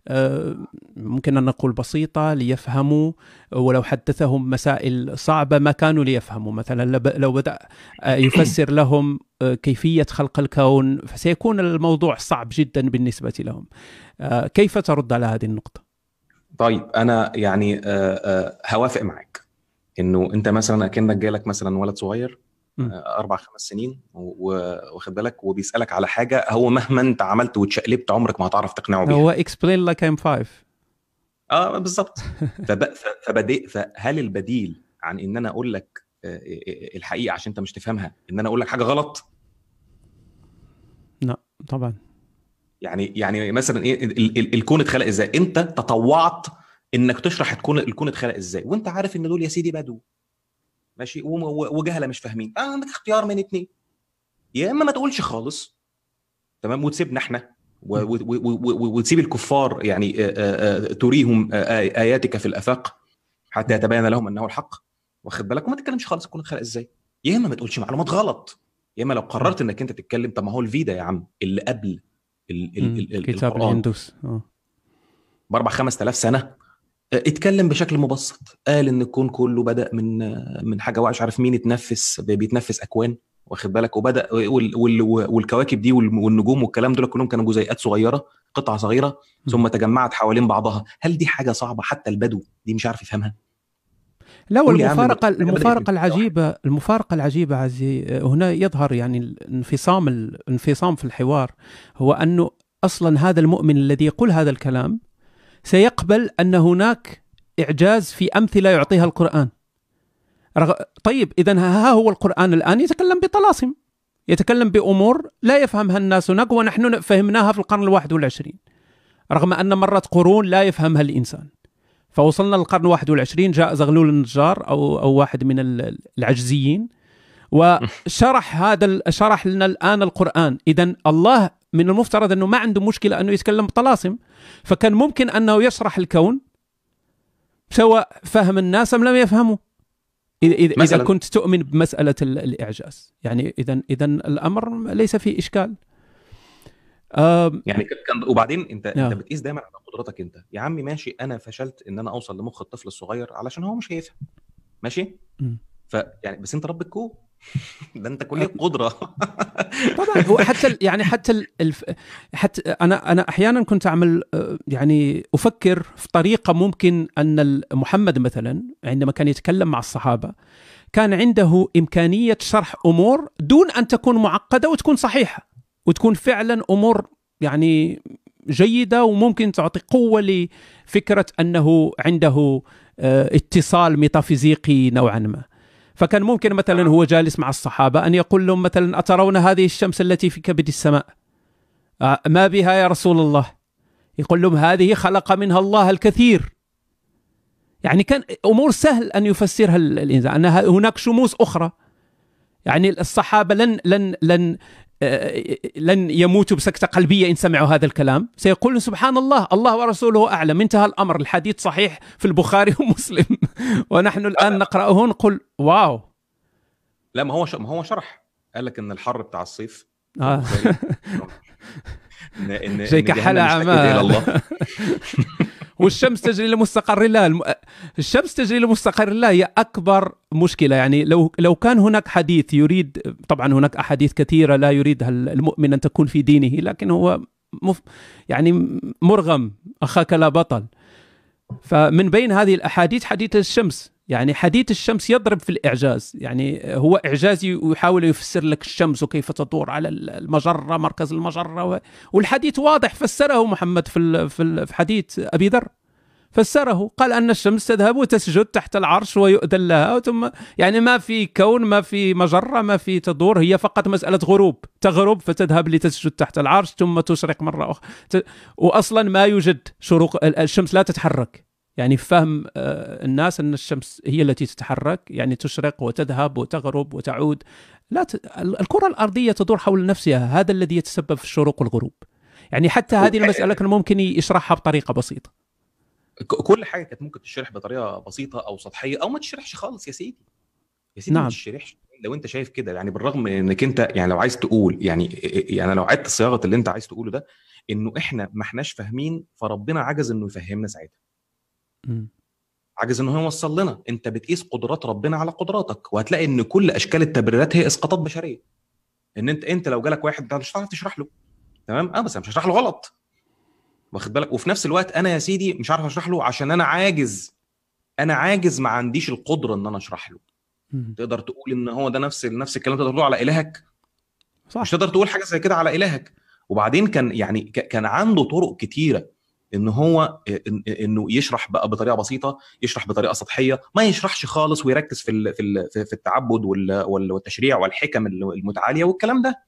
آه، ممكن ان نقول بسيطه ليفهموا ولو حدثهم مسائل صعبه ما كانوا ليفهموا مثلا لو بدا آه، يفسر لهم آه، كيفيه خلق الكون فسيكون الموضوع صعب جدا بالنسبه لهم كيف ترد على هذه النقطه؟ طيب انا يعني هوافق معك انه انت مثلا اكنك جالك مثلا ولد صغير آه، اربع خمس سنين واخد بالك وبيسالك على حاجه هو مهما انت عملت وتشقلبت عمرك ما هتعرف تقنعه بيها هو اكسبلين لك ام فايف اه بالظبط فب... فبدي... فهل البديل عن ان انا اقول لك آه، آه، الحقيقه عشان انت مش تفهمها ان انا اقول لك حاجه غلط لا طبعا يعني يعني مثلا ايه الكون اتخلق ازاي انت تطوعت انك تشرح الكون الكون اتخلق ازاي وانت عارف ان دول يا سيدي بدو ماشي وجهله مش فاهمين اه عندك اختيار من اتنين يا اما ما تقولش خالص تمام وتسيبنا احنا وتسيب الكفار يعني آه، آه، آه، تريهم اياتك في الافاق حتى يتبين لهم انه الحق واخد بالك وما تتكلمش خالص الكون اتخلق ازاي يا اما ما تقولش معلومات غلط يا اما لو قررت انك انت تتكلم طب ما هو الفيدا يا عم اللي قبل ال كتاب الهندوس اه باربع خمس آلاف سنه اتكلم بشكل مبسط قال ان الكون كله بدا من من حاجه واحد مش عارف مين اتنفس بيتنفس اكوان واخد بالك وبدا والكواكب دي والنجوم والكلام دول كلهم كانوا جزيئات صغيره قطع صغيره ثم تجمعت حوالين بعضها هل دي حاجه صعبه حتى البدو دي مش عارف يفهمها لا والمفارقه المفارقه العجيبه المفارقه العجيبه عزي هنا يظهر يعني الانفصام الانفصام في الحوار هو انه اصلا هذا المؤمن الذي يقول هذا الكلام سيقبل ان هناك اعجاز في امثله يعطيها القران رغ... طيب اذا ها هو القران الان يتكلم بطلاسم يتكلم بامور لا يفهمها الناس هناك ونحن فهمناها في القرن الواحد والعشرين رغم ان مرت قرون لا يفهمها الانسان فوصلنا للقرن الواحد والعشرين جاء زغلول النجار او او واحد من العجزيين وشرح هذا شرح لنا الان القران اذا الله من المفترض انه ما عنده مشكله انه يتكلم بطلاسم فكان ممكن انه يشرح الكون سواء فهم الناس ام لم يفهموا اذا اذا, مثلاً. كنت تؤمن بمساله الاعجاز يعني اذا اذا الامر ليس فيه اشكال يعني كان وبعدين انت نعم. انت بتقيس دايما على قدراتك انت يا عمي ماشي انا فشلت ان انا اوصل لمخ الطفل الصغير علشان هو مش هيفهم ماشي فيعني بس انت رب الكون ده انت كليك قدره طبعا هو حتى يعني حتى الف... حتى انا انا احيانا كنت اعمل آه، يعني افكر في طريقه ممكن ان محمد مثلا عندما كان يتكلم مع الصحابه كان عنده امكانيه شرح امور دون ان تكون معقده وتكون صحيحه وتكون فعلا امور يعني جيده وممكن تعطي قوه لفكره انه عنده آه، اتصال ميتافيزيقي نوعا ما فكان ممكن مثلا هو جالس مع الصحابه ان يقول لهم مثلا اترون هذه الشمس التي في كبد السماء آه، ما بها يا رسول الله يقول لهم هذه خلق منها الله الكثير يعني كان امور سهل ان يفسرها الانسان ان هناك شموس اخرى يعني الصحابه لن لن لن آه، آه، لن يموتوا بسكتة قلبية إن سمعوا هذا الكلام سيقولون سبحان الله الله ورسوله أعلم انتهى الأمر الحديث صحيح في البخاري ومسلم ونحن الآن آه. نقرأه نقول واو لا ما هو ما هو شرح قال لك ان الحر بتاع الصيف آه. ان ان ان كحل اعمال والشمس تجري لمستقر الله الشمس تجري لمستقر الله هي اكبر مشكله يعني لو لو كان هناك حديث يريد طبعا هناك احاديث كثيره لا يريدها المؤمن ان تكون في دينه لكن هو مف يعني مرغم اخاك لا بطل فمن بين هذه الاحاديث حديث الشمس يعني حديث الشمس يضرب في الإعجاز يعني هو إعجازي ويحاول يفسر لك الشمس وكيف تدور على المجرة مركز المجرة والحديث واضح فسره محمد في في حديث أبي ذر فسره قال أن الشمس تذهب وتسجد تحت العرش ويؤذن لها ثم يعني ما في كون ما في مجرة ما في تدور هي فقط مسألة غروب تغرب فتذهب لتسجد تحت العرش ثم تشرق مرة أخرى وأصلا ما يوجد شروق الشمس لا تتحرك يعني فهم آه، الناس ان الشمس هي التي تتحرك يعني تشرق وتذهب وتغرب وتعود لا ت... الكره الارضيه تدور حول نفسها هذا الذي يتسبب في الشروق والغروب يعني حتى هذه المساله كان ممكن يشرحها بطريقه بسيطه كل حاجه كانت ممكن تشرح بطريقه بسيطه او سطحيه او ما تشرحش خالص يا سيدي يا سيدي نعم. ما تشرحش لو انت شايف كده يعني بالرغم انك انت يعني لو عايز تقول يعني يعني لو عدت صياغه اللي انت عايز تقوله ده انه احنا ما احناش فاهمين فربنا عجز انه يفهمنا ساعتها عجز ان هو يوصل لنا انت بتقيس قدرات ربنا على قدراتك وهتلاقي ان كل اشكال التبريرات هي اسقاطات بشريه ان انت انت لو جالك واحد انت مش هتعرف تشرح له تمام اه بس مش هشرح له غلط واخد بالك وفي نفس الوقت انا يا سيدي مش عارف اشرح له عشان انا عاجز انا عاجز ما عنديش القدره ان انا اشرح له مم. تقدر تقول ان هو ده نفس نفس الكلام تقدر تقوله على الهك صح مش تقدر تقول حاجه زي كده على الهك وبعدين كان يعني كان عنده طرق كتيره ان هو انه يشرح بقى بطريقه بسيطه يشرح بطريقه سطحيه ما يشرحش خالص ويركز في في التعبد والتشريع والحكم المتعاليه والكلام ده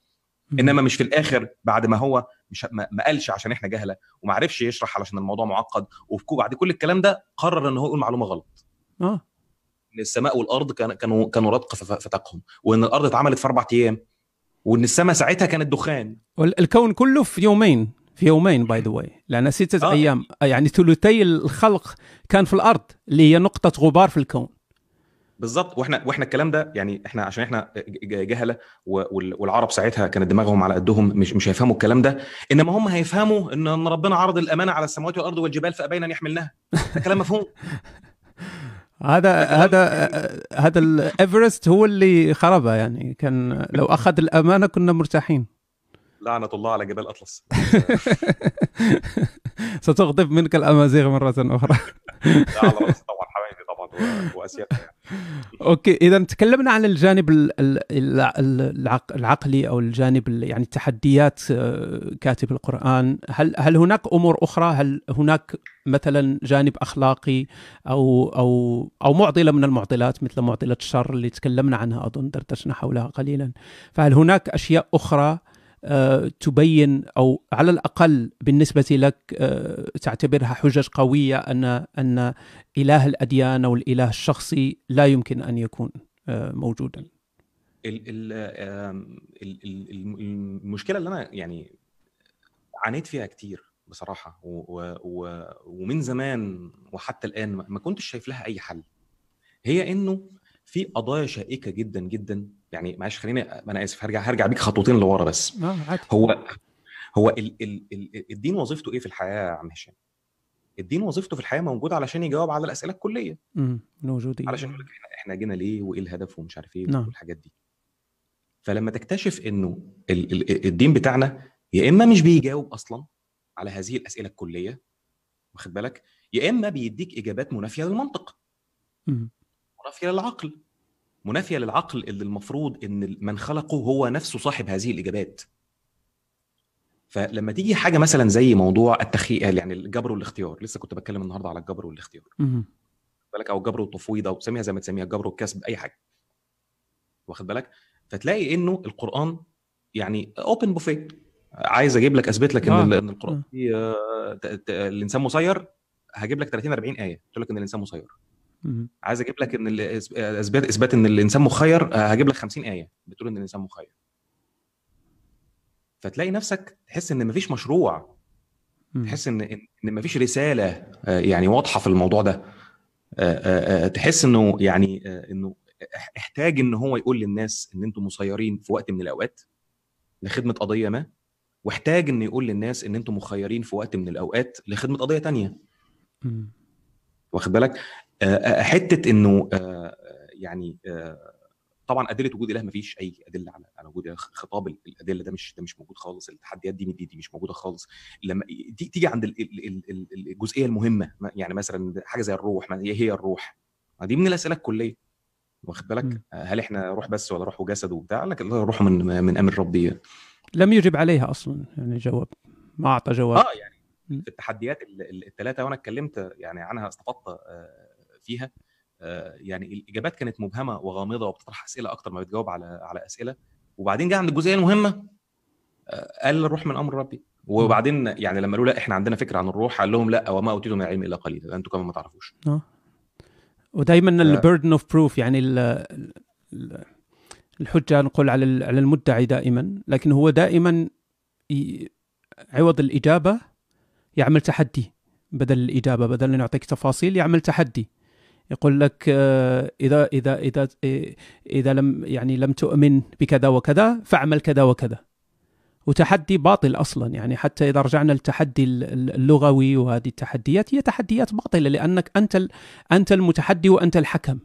انما مش في الاخر بعد ما هو مش ما قالش عشان احنا جهله وما عرفش يشرح علشان الموضوع معقد وبعد كل الكلام ده قرر ان هو يقول معلومه غلط اه ان السماء والارض كانوا كانوا رتق فتقهم وان الارض اتعملت في اربع ايام وان السماء ساعتها كانت دخان الكون كله في يومين في يومين باي ذا واي لان سته آه. ايام يعني ثلثي الخلق كان في الارض اللي هي نقطه غبار في الكون بالظبط واحنا واحنا الكلام ده يعني احنا عشان احنا جهله والعرب ساعتها كانت دماغهم على قدهم مش مش هيفهموا الكلام ده انما هم هيفهموا ان ربنا عرض الامانه على السماوات والارض والجبال فابين ان يحملناها ده كلام مفهوم هذا هذا هذا الايفرست هو اللي خربها يعني كان لو اخذ الامانه كنا مرتاحين لعنة الله على جبال أطلس ستغضب منك الأمازيغ مرة أخرى على رأسي طبعا حبايبي طبعا وأسيا يعني. اوكي اذا تكلمنا عن الجانب العقلي او الجانب يعني تحديات آه، كاتب القران هل هل هناك امور اخرى هل هناك مثلا جانب اخلاقي او او او معضله من المعضلات مثل معضله الشر اللي تكلمنا عنها اظن دردشنا حولها قليلا فهل هناك اشياء اخرى آه، تبين او على الاقل بالنسبه لك آه، تعتبرها حجج قويه ان ان اله الاديان او الاله الشخصي لا يمكن ان يكون آه، موجودا المشكله اللي انا يعني عانيت فيها كتير بصراحه ومن زمان وحتى الان ما كنتش شايف لها اي حل هي انه في قضايا شائكه جدا جدا يعني معلش خليني انا اسف هرجع هرجع بيك خطوتين لورا بس هو هو ال ال ال الدين وظيفته ايه في الحياه يا عم هشام؟ الدين وظيفته في الحياه موجود علشان يجاوب على الاسئله الكليه امم موجودين إيه؟ علشان يقول لك احنا جينا ليه وايه الهدف ومش عارف ايه نعم. والحاجات دي فلما تكتشف انه ال ال الدين بتاعنا يا اما مش بيجاوب اصلا على هذه الاسئله الكليه واخد بالك يا اما بيديك اجابات منافيه للمنطق منافيه للعقل منافيه للعقل اللي المفروض ان من خلقه هو نفسه صاحب هذه الاجابات فلما تيجي حاجه مثلا زي موضوع التخي آه، يعني الجبر والاختيار لسه كنت بتكلم النهارده على الجبر والاختيار بالك او الجبر والتفويض او سميها زي ما تسميها الجبر والكسب اي حاجه واخد بالك فتلاقي انه القران يعني اوبن بوفيه عايز اجيب لك اثبت لك ان, آه. إن القران آه. فيه الانسان مسير هجيب لك 30 40 ايه تقول لك ان الانسان مسير عايز اجيب لك ان اثبات اثبات ان الانسان مخير آه، هجيب لك 50 ايه بتقول ان الانسان مخير فتلاقي نفسك تحس ان مفيش مشروع تحس ان ان مفيش رساله آه، يعني واضحه في الموضوع ده آه، تحس انه يعني انه احتاج ان هو يقول للناس ان انتم مسيرين في وقت من الاوقات لخدمه قضيه ما واحتاج ان يقول للناس ان انتم مخيرين في وقت من الاوقات لخدمه قضيه تانية واخد بالك آه، آه، آه، حته انه يعني طبعا ادله وجود اله ما فيش اي ادله على على وجود خطاب الادله ده مش ده مش موجود خالص التحديات دي دي, دي مش موجوده خالص لما دي تيجي عند الجزئيه المهمه يعني مثلا حاجه زي الروح ما هي الروح دي من الاسئله الكليه واخد بالك هل احنا روح بس ولا روح وجسد وبتاع لك الروح من من امر ربي لم يجب عليها اصلا يعني جواب ما اعطى جواب اه يعني في التحديات الثلاثه وانا اتكلمت يعني عنها استفدت فيها آه، يعني الاجابات كانت مبهمه وغامضه وبتطرح اسئله اكتر ما بتجاوب على على اسئله وبعدين جه عند الجزئيه المهمه آه، قال الروح من امر ربي وبعدين يعني لما قالوا لا احنا عندنا فكره عن الروح قال لهم لا وما اوتيتم من العلم الا قليلا انتم كمان ما تعرفوش آه. ودايما البيردن اوف بروف يعني الـ الـ الحجه نقول على على المدعي دائما لكن هو دائما عوض الاجابه يعمل تحدي بدل الاجابه بدل ان يعطيك تفاصيل يعمل تحدي يقول لك آه، اذا اذا اذا إيه، اذا لم يعني لم تؤمن بكذا وكذا فاعمل كذا وكذا وتحدي باطل اصلا يعني حتى اذا رجعنا للتحدي اللغوي وهذه التحديات هي تحديات باطله لانك انت انت المتحدي وانت الحكم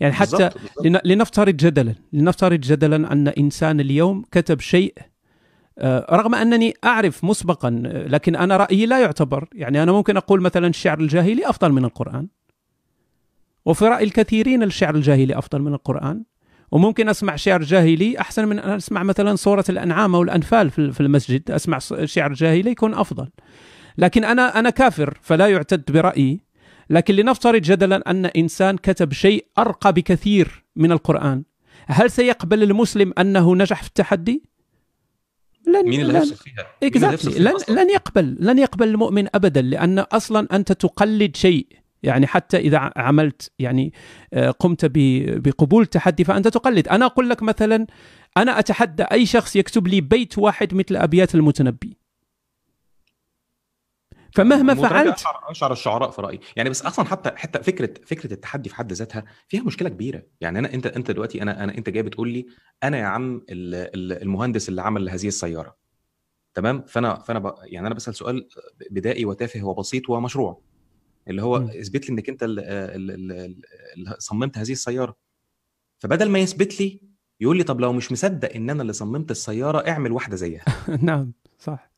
يعني حتى لنفترض جدلا لنفترض جدلا ان انسان اليوم كتب شيء آه، رغم انني اعرف مسبقا آه، لكن انا رايي لا يعتبر يعني انا ممكن اقول مثلا الشعر الجاهلي افضل من القران وفي رأي الكثيرين الشعر الجاهلي أفضل من القرآن وممكن أسمع شعر جاهلي أحسن من أن أسمع مثلا سورة الأنعام أو الأنفال في المسجد أسمع شعر جاهلي يكون أفضل لكن أنا أنا كافر فلا يعتد برأيي لكن لنفترض جدلا أن إنسان كتب شيء أرقى بكثير من القرآن هل سيقبل المسلم أنه نجح في التحدي؟ لن مين اللي هيثق فيها؟ لن, لن يقبل لن يقبل المؤمن ابدا لان اصلا انت تقلد شيء يعني حتى اذا عملت يعني آه، قمت بقبول تحدي فانت تقلد انا اقول لك مثلا انا اتحدى اي شخص يكتب لي بيت واحد مثل ابيات المتنبي فمهما فعلت اشعر الشعراء في رايي يعني بس اصلا حتى حتى فكره فكره التحدي في حد ذاتها فيها مشكله كبيره يعني انا انت انت دلوقتي انا انا انت جاي بتقول لي انا يا عم المهندس اللي عمل هذه السياره تمام فانا فانا يعني انا بسال سؤال بدائي وتافه وبسيط ومشروع اللي هو إمم. اثبت لي انك انت اللي صممت هذه السياره فبدل ما يثبت لي يقول لي طب لو مش مصدق ان انا اللي صممت السياره اعمل واحده زيها نعم صح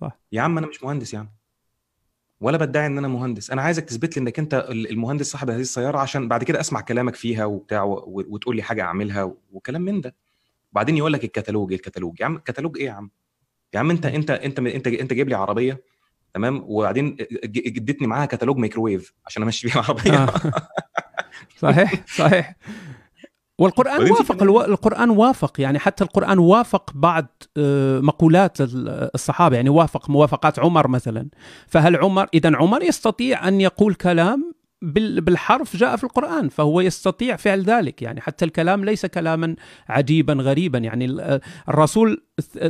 صح يا عم انا مش مهندس يا عم ولا بدعي ان انا مهندس انا عايزك تثبت لي انك انت المهندس صاحب هذه السياره عشان بعد كده اسمع كلامك فيها وبتاع وتقول لي حاجه اعملها وكلام من ده وبعدين يقول لك الكتالوج الكتالوج يا عم الكتالوج ايه يا عم يا عم انت انت انت انت انت جايب لي عربيه تمام وبعدين جدتني معاها كتالوج ميكروويف عشان امشي بيها العربيه آه. صحيح صحيح والقران وافق الو... القران وافق يعني حتى القران وافق بعض آه، مقولات الصحابه يعني وافق موافقات عمر مثلا فهل عمر اذا عمر يستطيع ان يقول كلام بالحرف جاء في القرآن فهو يستطيع فعل ذلك يعني حتى الكلام ليس كلاما عجيبا غريبا يعني آه، الرسول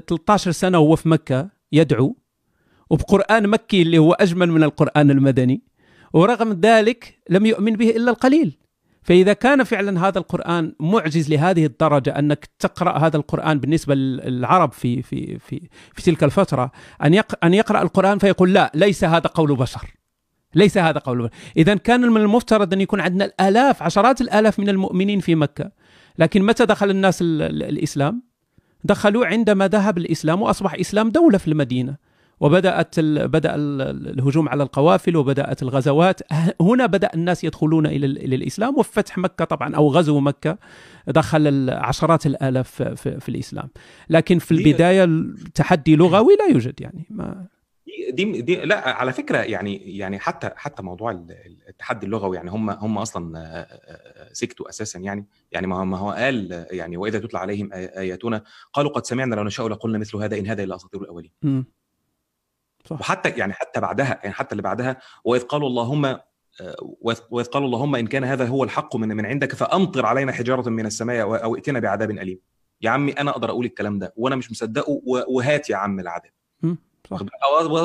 13 سنة وهو في مكة يدعو وبقرآن مكي اللي هو أجمل من القرآن المدني ورغم ذلك لم يؤمن به إلا القليل فإذا كان فعلا هذا القرآن معجز لهذه الدرجة أنك تقرأ هذا القرآن بالنسبة للعرب في في في في تلك الفترة أن أن يقرأ القرآن فيقول لا ليس هذا قول بشر ليس هذا قول بشر إذا كان من المفترض أن يكون عندنا الآلاف عشرات الآلاف من المؤمنين في مكة لكن متى دخل الناس الإسلام؟ دخلوا عندما ذهب الإسلام وأصبح إسلام دولة في المدينة وبدات بدا الهجوم على القوافل وبدات الغزوات هنا بدا الناس يدخلون الى الى الاسلام وفتح مكه طبعا او غزو مكه دخل عشرات الالاف في, في, في الاسلام لكن في البدايه التحدي لغوي يعني لا يوجد يعني ما دي دي لا على فكره يعني يعني حتى حتى موضوع التحدي اللغوي يعني هم هم اصلا آه، آه، آه، سكتوا اساسا يعني يعني ما هو قال يعني واذا تطلع عليهم اياتنا قالوا قد سمعنا لو نشاء لقلنا مثل هذا ان هذا الا اساطير الاولين صح. وحتى يعني حتى بعدها يعني حتى اللي بعدها واذ قالوا اللهم آه، واذ قالوا اللهم ان كان هذا هو الحق من من عندك فامطر علينا حجاره من السماء او ائتنا بعذاب اليم. يا عمي انا اقدر اقول الكلام ده وانا مش مصدقه وهات يا عم العذاب.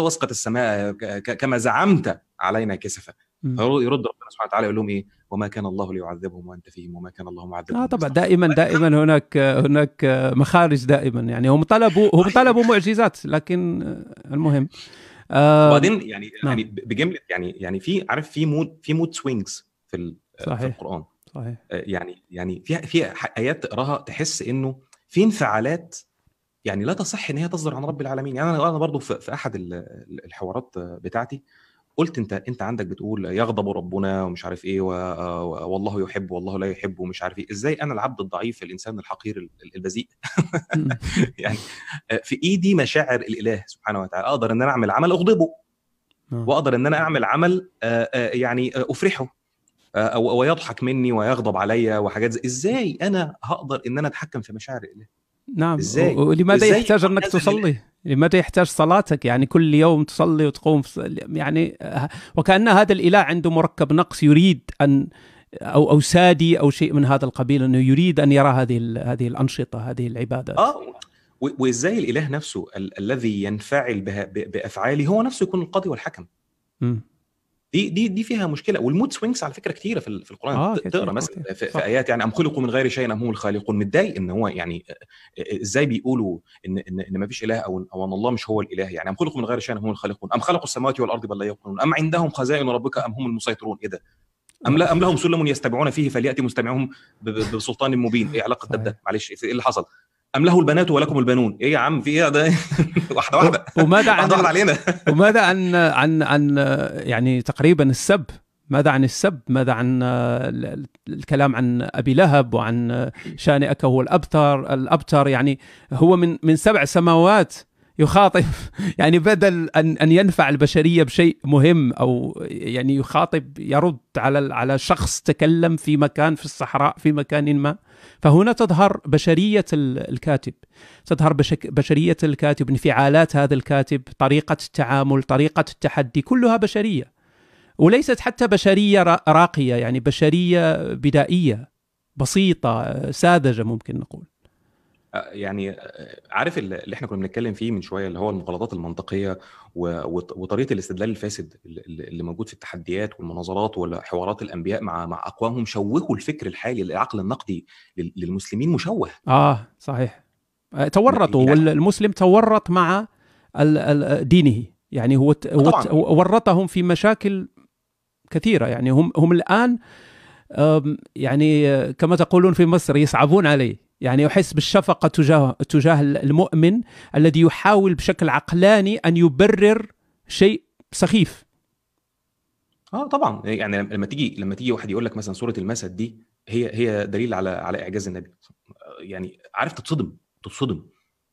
وسقط السماء كما زعمت علينا كسفا. يرد ربنا سبحانه وتعالى يقول لهم ايه؟ وما كان الله ليعذبهم وانت فيهم وما كان الله معذبهم اه طبعا دائما دائما هناك هناك مخارج دائما يعني هم طلبوا هم طلبوا معجزات لكن آه، المهم آه، وبعدين يعني, يعني نعم. يعني بجمله يعني يعني في عارف في مود في مود سوينجز في, صحيح. في القران صحيح آه، يعني يعني في في ايات تقراها تحس انه في انفعالات يعني لا تصح ان هي تصدر عن رب العالمين يعني انا برضو في احد الحوارات بتاعتي قلت انت انت عندك بتقول يغضب ربنا ومش عارف ايه و... والله يحب والله لا يحب ومش عارف ايه ازاي انا العبد الضعيف الانسان الحقير البذيء يعني آه، في ايدي مشاعر الاله سبحانه وتعالى اقدر ان انا اعمل عمل اغضبه آه. واقدر ان انا اعمل عمل آه، يعني افرحه ويضحك مني ويغضب عليا وحاجات زي. ازاي انا هقدر ان انا اتحكم في مشاعر الاله نعم ازاي ولماذا يحتاج انك تصلي لماذا يحتاج صلاتك يعني كل يوم تصلي وتقوم يعني آه، وكأن هذا الإله عنده مركب نقص يريد أن أو أو سادي أو شيء من هذا القبيل أنه يريد أن يرى هذه هذه الأنشطة هذه العبادات آه وإزاي الإله نفسه ال- الذي ينفعل بافعالي بأفعاله هو نفسه يكون القاضي والحكم امم دي دي دي فيها مشكله والمود سوينجز على فكره كثيره في, في القران آه تقرا مثلا في, في ايات يعني ام خلقوا من غير شيء ام هم الخالقون متضايق ان هو يعني ازاي بيقولوا ان ان, إن ما فيش اله او او ان الله مش هو الاله يعني ام خلقوا من غير شيء ام هم الخالقون ام خلقوا السماوات والارض بل لا يوقنون ام عندهم خزائن ربك ام هم المسيطرون ايه ده ام لا ام لهم سلم يستمعون فيه فلياتي مستمعهم بسلطان مبين ايه علاقه ده معلش ايه اللي حصل ام له البنات ولكم البنون ايه يا عم في ايه ده واحده واحده وماذا عن واحدة علينا وماذا عن عن عن يعني تقريبا السب ماذا عن السب ماذا عن آه، الكلام عن ابي لهب وعن آه، شانئك هو الابتر الابتر يعني هو من من سبع سماوات يخاطب يعني بدل ان ان ينفع البشريه بشيء مهم او يعني يخاطب يرد على على شخص تكلم في مكان في الصحراء في مكان ما فهنا تظهر بشريه الكاتب تظهر بشريه الكاتب انفعالات هذا الكاتب طريقه التعامل طريقه التحدي كلها بشريه وليست حتى بشريه راقيه يعني بشريه بدائيه بسيطه ساذجه ممكن نقول يعني عارف اللي احنا كنا بنتكلم فيه من شويه اللي هو المغالطات المنطقيه وطريقه الاستدلال الفاسد اللي موجود في التحديات والمناظرات وحوارات الانبياء مع مع اقوامهم شوهوا الفكر الحالي العقل النقدي للمسلمين مشوه اه صحيح تورطوا يعني والمسلم تورط مع دينه يعني هو ورطهم في مشاكل كثيره يعني هم هم الان يعني كما تقولون في مصر يصعبون عليه يعني أحس بالشفقة تجاه, تجاه المؤمن الذي يحاول بشكل عقلاني أن يبرر شيء سخيف اه طبعا يعني لما تيجي لما تيجي واحد يقول لك مثلا سوره المسد دي هي هي دليل على على اعجاز النبي يعني عارف تتصدم تتصدم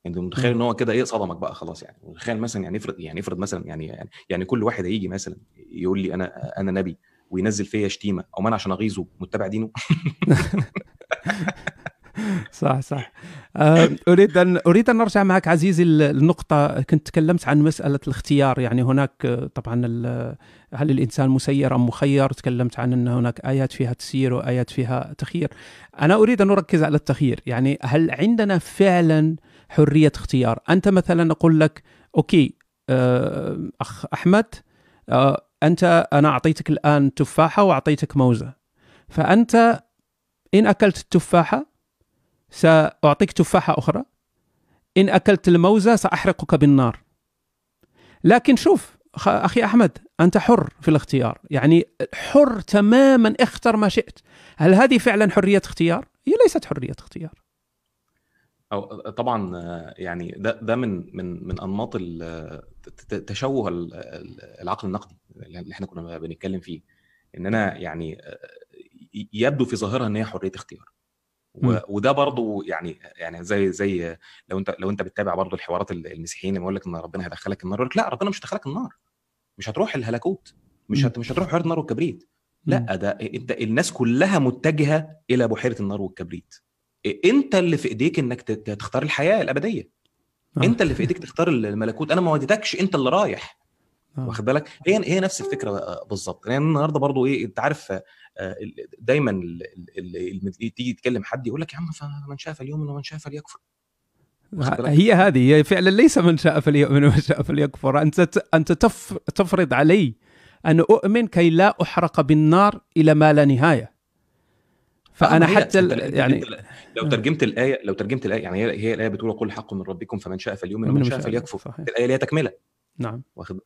يعني متخيل ان هو كده ايه صدمك بقى خلاص يعني متخيل مثلا يعني افرض يعني افرض مثلا يعني يعني, يعني كل واحد هيجي مثلا يقول لي انا انا نبي وينزل فيا شتيمه او ما انا عشان اغيظه متبع دينه صح صح اريد ان اريد ان ارجع معك عزيزي النقطه كنت تكلمت عن مساله الاختيار يعني هناك طبعا هل الانسان مسير ام مخير تكلمت عن ان هناك ايات فيها تسيير وايات فيها تخيير انا اريد ان اركز على التخيير يعني هل عندنا فعلا حريه اختيار انت مثلا اقول لك اوكي اخ احمد آه، انت انا اعطيتك الان تفاحه واعطيتك موزه فانت ان اكلت التفاحه سأعطيك تفاحة أخرى إن أكلت الموزة سأحرقك بالنار لكن شوف أخي أحمد أنت حر في الاختيار يعني حر تماما اختر ما شئت هل هذه فعلا حرية اختيار؟ هي ليست حرية اختيار أو طبعا يعني ده ده من من من انماط تشوه العقل النقدي اللي احنا كنا بنتكلم فيه ان انا يعني يبدو في ظاهرها ان هي حريه اختيار وده برضو يعني يعني زي زي لو انت لو انت بتتابع برضو الحوارات المسيحيين لما يقول لك ان ربنا هيدخلك النار يقول لك لا ربنا مش هيدخلك النار مش هتروح الهلاكوت مش مش هتروح بحيره النار والكبريت لا ده انت الناس كلها متجهه الى بحيره النار والكبريت انت اللي في ايديك انك تختار الحياه الابديه انت اللي في ايديك تختار الملكوت انا ما وديتكش انت اللي رايح آه. واخد بالك هي هي نفس الفكره آه، بالظبط يعني النهارده برضو ايه انت عارف آه، دايما اللي تيجي تتكلم حد يقول لك يا عم فمن شاء فليؤمن ومن شاء فليكفر هي هذه هي فعلا ليس من شاء فليؤمن ومن شاء فليكفر انت انت تفرض علي ان اؤمن كي لا احرق بالنار الى ما لا نهايه فانا حتى يعني لو ترجمت الايه لو ترجمت الايه يعني هي الايه بتقول قل حق من ربكم فمن شاء فليؤمن ومن شاء فليكفر الايه ليها تكمله نعم واخد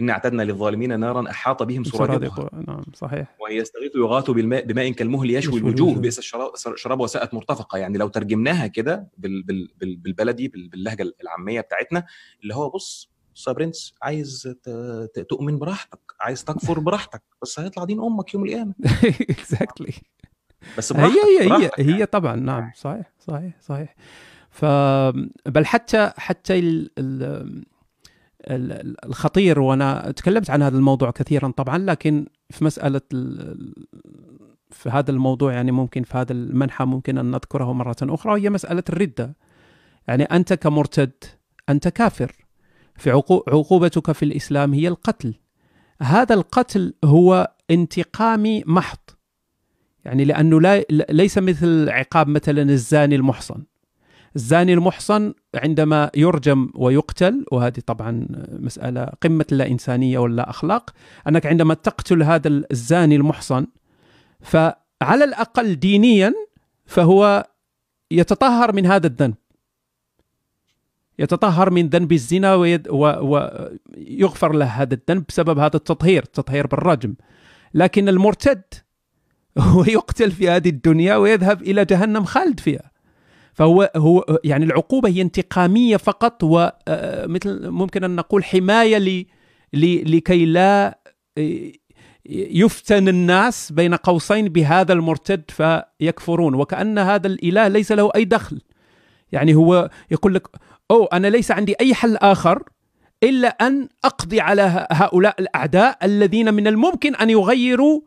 إن أعتدنا للظالمين نارا أحاط بهم سرادقها نعم صحيح وهي يستغيث يغاث بالماء بماء كالمهل يشوي الوجوه بئس الشراب وساءت مرتفقة يعني لو ترجمناها كده بالبلدي باللهجة العامية بتاعتنا اللي هو بص بص يا برنس عايز تؤمن براحتك عايز تكفر براحتك بس هيطلع دين امك يوم القيامه اكزاكتلي بس براحتك هي هي براحتك هي, هي يعني. طبعا نعم،, نعم صحيح صحيح صحيح ف بل حتى حتى ال ال الخطير وانا تكلمت عن هذا الموضوع كثيرا طبعا لكن في مساله في هذا الموضوع يعني ممكن في هذا المنحى ممكن ان نذكره مره اخرى وهي مساله الرده يعني انت كمرتد انت كافر في عقوبتك في الاسلام هي القتل هذا القتل هو انتقامي محض يعني لانه لا ليس مثل عقاب مثلا الزاني المحصن الزاني المحصن عندما يرجم ويقتل وهذه طبعا مسألة قمة لا إنسانية ولا أخلاق أنك عندما تقتل هذا الزاني المحصن فعلى الأقل دينيا فهو يتطهر من هذا الذنب يتطهر من ذنب الزنا ويغفر له هذا الذنب بسبب هذا التطهير التطهير بالرجم لكن المرتد هو يقتل في هذه الدنيا ويذهب إلى جهنم خالد فيها فهو هو يعني العقوبة هي انتقامية فقط ومثل آه، ممكن أن نقول حماية لي لكي لا آه، يفتن الناس بين قوسين بهذا المرتد فيكفرون وكأن هذا الإله ليس له أي دخل يعني هو يقول لك أو أنا ليس عندي أي حل آخر إلا أن أقضي على هؤلاء الأعداء الذين من الممكن أن يغيروا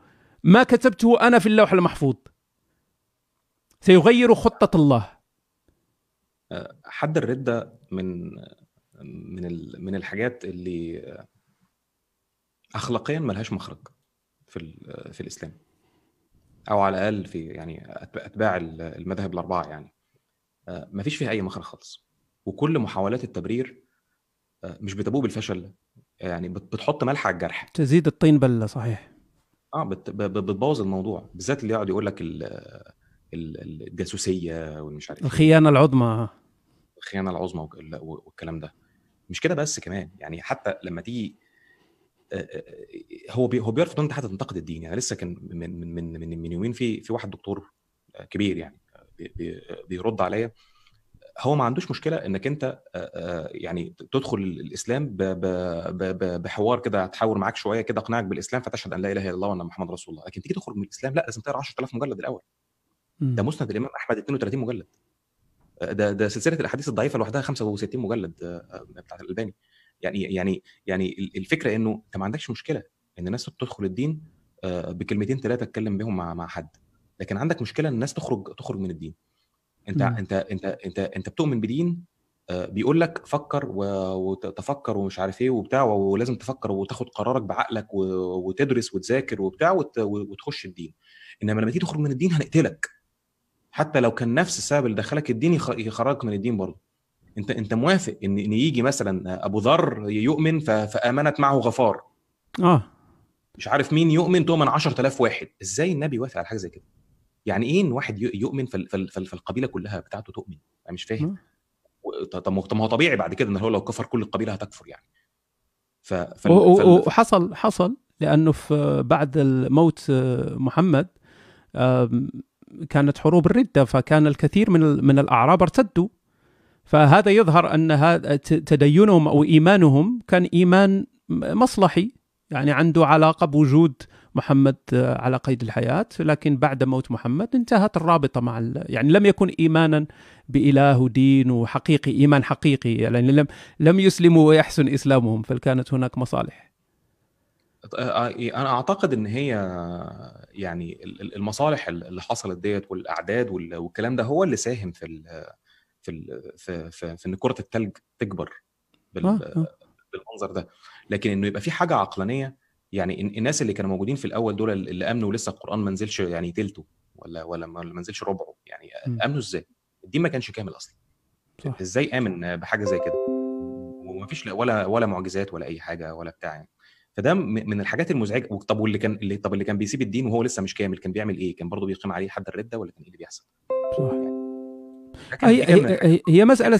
ما كتبته أنا في اللوح المحفوظ سيغير خطة الله حد الرد ده من من من الحاجات اللي اخلاقيا ملهاش مخرج في في الاسلام او على الاقل في يعني اتباع المذاهب الاربعه يعني آه، ما فيش فيها اي مخرج خالص وكل محاولات التبرير آه، مش بتبوء بالفشل يعني بتحط ملح على الجرح تزيد الطين بله صحيح اه بتبوظ الموضوع بالذات اللي يقعد يقول لك الجاسوسيه والمش عارف إيه. الخيانه العظمى الخيانه العظمى والكلام ده مش كده بس كمان يعني حتى لما تيجي هو بي هو بيعرف ان انت حتى تنتقد الدين يعني لسه كان من من من من, يومين في في واحد دكتور كبير يعني بيرد عليا هو ما عندوش مشكله انك انت يعني تدخل الاسلام بحوار كده تحاور معاك شويه كده اقنعك بالاسلام فتشهد ان لا اله الا الله وان محمد رسول الله لكن تيجي تخرج من الاسلام لا لازم تقرا 10000 مجلد الاول ده مسند الامام احمد 32 مجلد ده ده سلسله الاحاديث الضعيفه لوحدها 65 مجلد آه، آه، بتاع الالباني يعني يعني يعني الفكره انه انت ما عندكش مشكله ان الناس تدخل الدين آه، بكلمتين ثلاثه اتكلم بيهم مع مع حد لكن عندك مشكله ان الناس تخرج تخرج من الدين انت م. انت انت انت انت بتؤمن بدين بيقول لك فكر وتفكر ومش عارف ايه وبتاع ولازم تفكر وتاخد قرارك بعقلك وتدرس وتذاكر وبتاع وتخش الدين انما لما تيجي تخرج من الدين هنقتلك حتى لو كان نفس السبب اللي دخلك الدين يخرجك من الدين برضه انت انت موافق ان ان يجي مثلا ابو ذر يؤمن فامنت معه غفار اه مش عارف مين يؤمن تؤمن 10000 واحد ازاي النبي وافق على حاجه زي كده يعني ايه ان واحد يؤمن فالقبيله كلها بتاعته تؤمن انا مش فاهم طب ما هو طبيعي بعد كده ان هو لو كفر كل القبيله هتكفر يعني ف فال... وحصل حصل لانه في بعد موت محمد كانت حروب الردة فكان الكثير من من الأعراب ارتدوا فهذا يظهر أن تدينهم أو إيمانهم كان إيمان مصلحي يعني عنده علاقة بوجود محمد على قيد الحياة لكن بعد موت محمد انتهت الرابطة مع يعني لم يكن إيمانا بإله ودين وحقيقي إيمان حقيقي يعني لم لم يسلموا ويحسن إسلامهم فكانت هناك مصالح انا اعتقد ان هي يعني المصالح اللي حصلت ديت والاعداد والكلام ده هو اللي ساهم في الـ في الـ في, في, في ان كره الثلج تكبر آه، آه. بالمنظر ده لكن انه يبقى في حاجه عقلانيه يعني الناس اللي كانوا موجودين في الاول دول اللي امنوا لسه القران ما نزلش يعني تلته ولا ولا ما نزلش ربعه يعني امنوا ازاي؟ الدين ما كانش كامل اصلا صح. ازاي امن بحاجه زي كده؟ ومفيش ولا ولا معجزات ولا اي حاجه ولا بتاع يعني. فده من الحاجات المزعجه طب واللي كان اللي طب اللي كان بيسيب الدين وهو لسه مش كامل كان بيعمل ايه؟ كان برضه بيقيم عليه حد الرده ولا كان ايه اللي بيحصل؟ صح هي, هي, هي مساله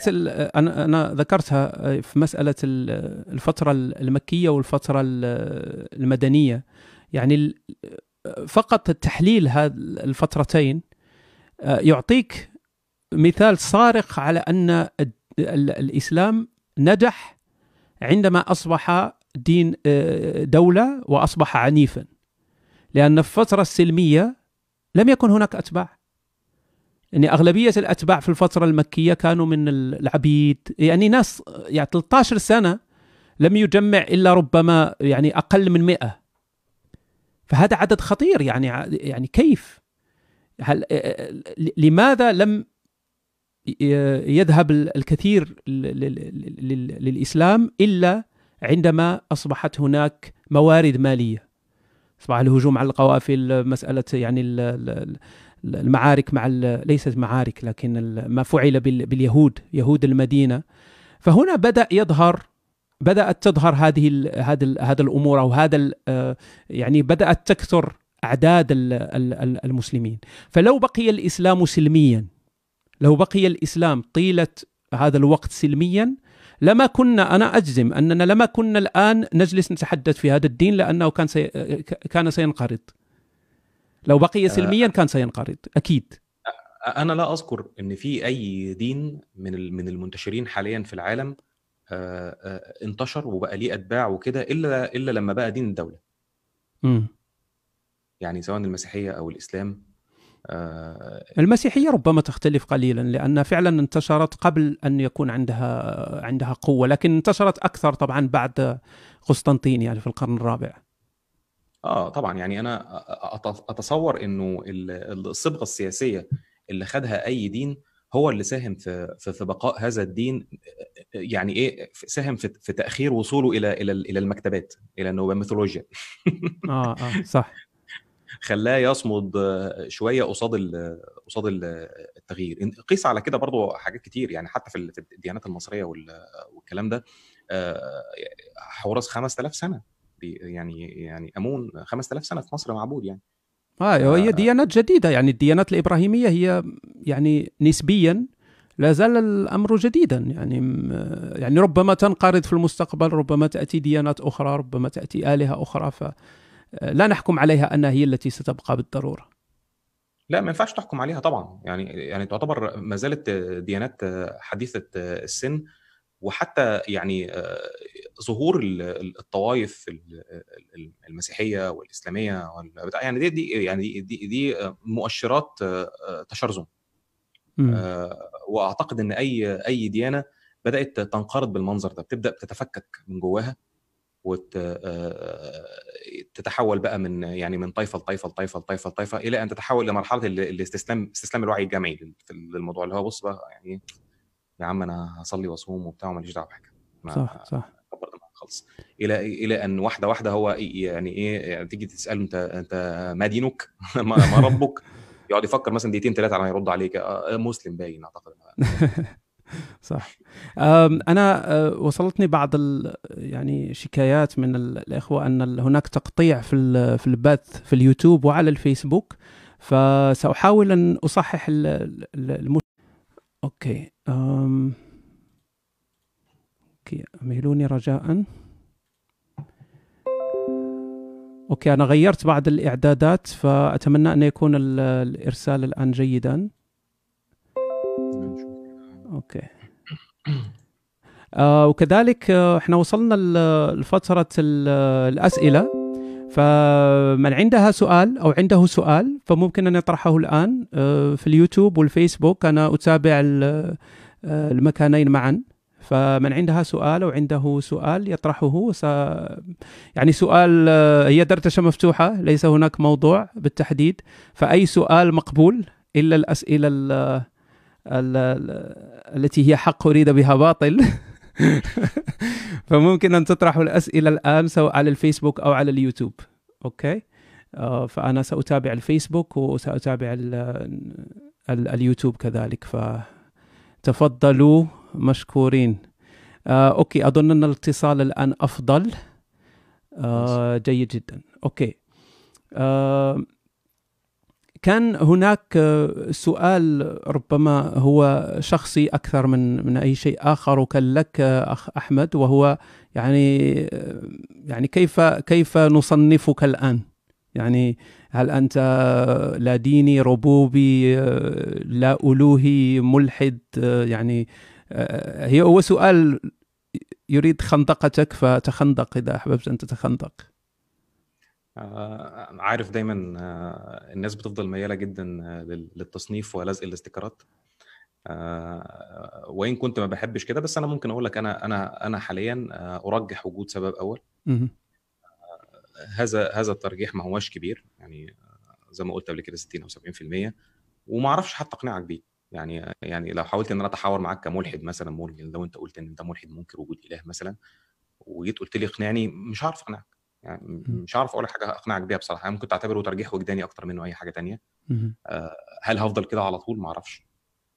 انا انا ذكرتها في مساله الفتره المكيه والفتره المدنيه يعني فقط تحليل هذه الفترتين آه، يعطيك مثال صارخ على ان الاسلام نجح عندما اصبح دين آه، دولة وأصبح عنيفا لأن الفترة السلمية لم يكن هناك أتباع يعني أغلبية الأتباع في الفترة المكية كانوا من العبيد يعني ناس يعني 13 سنة لم يجمع إلا ربما يعني أقل من 100 فهذا عدد خطير يعني يعني كيف هل آه، آه، لماذا لم يذهب الكثير للإسلام إلا عندما اصبحت هناك موارد ماليه اصبح الهجوم على القوافل مساله يعني المعارك مع ليست معارك لكن ما فعل باليهود يهود المدينه فهنا بدا يظهر بدات تظهر هذه هذا هذا الامور او هذا آه، يعني بدات تكثر اعداد المسلمين فلو بقي الاسلام سلميا لو بقي الاسلام طيله هذا الوقت سلميا لما كنا أنا أجزم أننا لما كنا الآن نجلس نتحدث في هذا الدين لأنه كان سي... كان سينقرض لو بقي آه. سلميا كان سينقرض أكيد أنا لا أذكر أن في أي دين من من المنتشرين حاليا في العالم آه، آه، انتشر وبقى ليه أتباع وكده إلا إلا لما بقى دين الدولة. امم يعني سواء المسيحية أو الإسلام آه، المسيحيه ربما تختلف قليلا لان فعلا انتشرت قبل ان يكون عندها عندها قوه لكن انتشرت اكثر طبعا بعد قسطنطين يعني في القرن الرابع اه طبعا يعني انا اتصور انه الصبغه السياسيه اللي خدها اي دين هو اللي ساهم في في بقاء هذا الدين يعني ايه ساهم في في تاخير وصوله الى الى الى المكتبات الى النوبة ميثولوجيا اه اه صح خلاه يصمد آه، شويه قصاد قصاد التغيير قيس على كده برضو حاجات كتير يعني حتى في الديانات المصريه والكلام ده آه، حوراس 5000 سنه يعني يعني امون 5000 سنه في مصر معبود يعني اه هي ديانات جديده يعني الديانات الابراهيميه هي يعني نسبيا لا زال الامر جديدا يعني يعني ربما تنقرض في المستقبل ربما تاتي ديانات اخرى ربما تاتي الهه اخرى ف آه، لا نحكم عليها انها هي التي ستبقى بالضروره لا ما ينفعش تحكم عليها طبعا يعني يعني تعتبر ما زالت ديانات حديثه السن وحتى يعني آه، ظهور الطوائف المسيحيه والاسلاميه والبتاع يعني دي دي يعني دي دي مؤشرات آه، تشرذم واعتقد ان اي اي ديانه بدات تنقرض بالمنظر ده بتبدا تتفكك من جواها وتتحول آه، بقى من يعني من طائفه لطائفه لطائفه لطائفه لطائفه الى ان تتحول لمرحله الاستسلام استسلام الوعي الجمعي للموضوع اللي هو بص بقى يعني إيه، يا عم انا هصلي واصوم وبتاع وماليش دعوه بحاجه صح صح خالص الى الى ان واحده واحده هو يعني ايه يعني تيجي تساله انت انت ما دينك ما ربك يقعد يفكر مثلا دقيقتين ثلاثه على ما يرد عليك آه، آه، مسلم باين اعتقد صح انا أه، وصلتني بعض يعني شكايات من الاخوه ان هناك تقطيع في في البث في اليوتيوب وعلى الفيسبوك فساحاول ان اصحح الم... اوكي أم... اوكي اميلوني رجاء اوكي انا غيرت بعض الاعدادات فاتمنى ان يكون الارسال الان جيدا اوكي آه وكذلك آه احنا وصلنا لفتره الاسئله فمن عندها سؤال او عنده سؤال فممكن ان يطرحه الان آه، في اليوتيوب والفيسبوك انا اتابع آه، المكانين معا فمن عندها سؤال او عنده سؤال يطرحه س... يعني سؤال آه، هي دردشه مفتوحه ليس هناك موضوع بالتحديد فاي سؤال مقبول الا الاسئله التي هي حق أريد بها باطل فممكن أن تطرحوا الأسئلة الآن سواء على الفيسبوك أو على اليوتيوب أوكي آه، فأنا سأتابع الفيسبوك وسأتابع اليوتيوب كذلك فتفضلوا مشكورين آه، أوكي أظن أن الاتصال الآن أفضل آه، جيد جدا أوكي كان هناك آه، سؤال ربما هو شخصي اكثر من من اي شيء اخر وكان لك آه، اخ احمد وهو يعني آه، يعني كيف كيف نصنفك الان؟ يعني هل انت لا ديني ربوبي لا الوهي ملحد يعني هي هو سؤال يريد خندقتك فتخندق اذا احببت ان تتخندق. آه، عارف دايما آه، الناس بتفضل مياله جدا آه، للتصنيف ولزق الاستيكرات وان كنت ما بحبش كده بس انا ممكن اقول لك انا انا انا حاليا ارجح وجود سبب اول هذا هذا الترجيح ما هواش كبير يعني زي ما قلت قبل كده 60 او 70% وما اعرفش حتى اقنعك بيه يعني يعني لو حاولت ان انا اتحاور معاك كملحد مثلا ملحد لو انت قلت ان انت ملحد منكر وجود اله مثلا وجيت قلت لي اقنعني مش هعرف اقنعك يعني مش هعرف اقول لك حاجه اقنعك بيها بصراحه يعني ممكن تعتبره ترجيح وجداني اكتر منه اي حاجه تانية آه، هل هفضل كده على طول ما اعرفش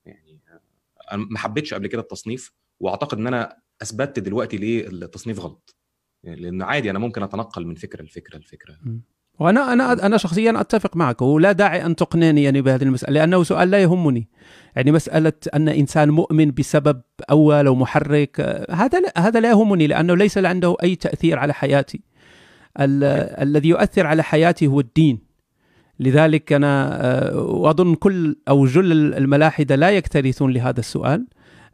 يعني آه، انا ما حبيتش قبل كده التصنيف واعتقد ان انا اثبتت دلوقتي ليه التصنيف غلط يعني لان عادي انا ممكن اتنقل من فكره لفكره لفكره وانا انا يعني انا شخصيا اتفق معك ولا داعي ان تقنعني يعني بهذه المساله لانه سؤال لا يهمني يعني مساله ان انسان مؤمن بسبب اول او محرك آه، هذا لا هذا لا يهمني لانه ليس عنده اي تاثير على حياتي الذي يؤثر على حياتي هو الدين لذلك أنا آه، أظن كل أو جل الملاحدة لا يكترثون لهذا السؤال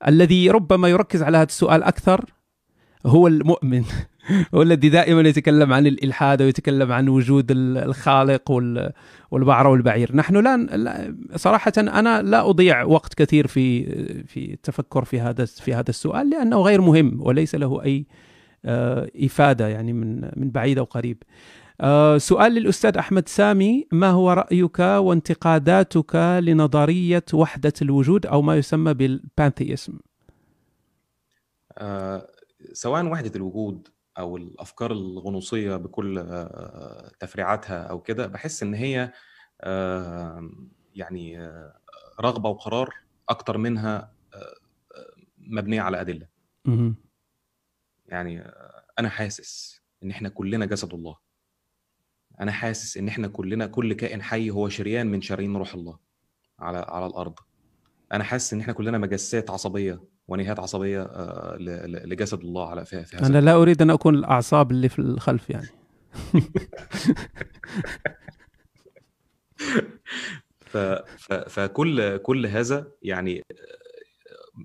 الذي ربما يركز على هذا السؤال أكثر هو المؤمن هو الذي دائما يتكلم عن الإلحاد ويتكلم عن وجود الخالق والبعرة والبعير نحن لا صراحة أنا لا أضيع وقت كثير في في التفكر في هذا في هذا السؤال لأنه غير مهم وليس له أي آه، إفادة يعني من من بعيد أو قريب آه، سؤال للأستاذ أحمد سامي ما هو رأيك وانتقاداتك لنظرية وحدة الوجود أو ما يسمى بالبانثيزم آه، سواء وحدة الوجود أو الأفكار الغنوصية بكل آه، تفريعاتها أو كده بحس إن هي آه، يعني آه، رغبة وقرار أكتر منها مبنية على أدلة يعني انا حاسس ان احنا كلنا جسد الله انا حاسس ان احنا كلنا كل كائن حي هو شريان من شرايين روح الله على على الارض انا حاسس ان احنا كلنا مجسات عصبيه ونهايات عصبيه آه، لجسد الله على في هذا انا لا اريد ان اكون الاعصاب اللي في الخلف يعني ف... ف... فكل كل هذا يعني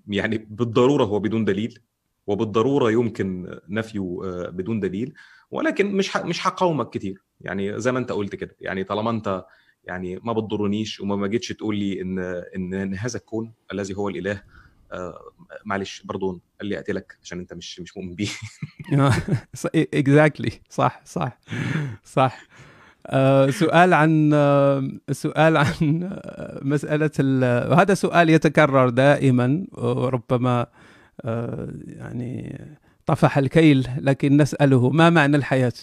يعني بالضروره هو بدون دليل وبالضروره يمكن نفيه آه، بدون دليل ولكن مش مش هقاومك كتير يعني زي ما انت قلت كده يعني طالما انت يعني ما بتضرنيش وما جيتش تقول لي ان ان, إن هذا الكون الذي هو الاله آه، معلش بردون قال لي اقتلك عشان انت مش مش مؤمن بيه اكزاكتلي آه، صح صح صح سؤال عن سؤال عن مسألة وهذا سؤال يتكرر دائما وربما آه، يعني طفح الكيل لكن نسأله ما معنى الحياة؟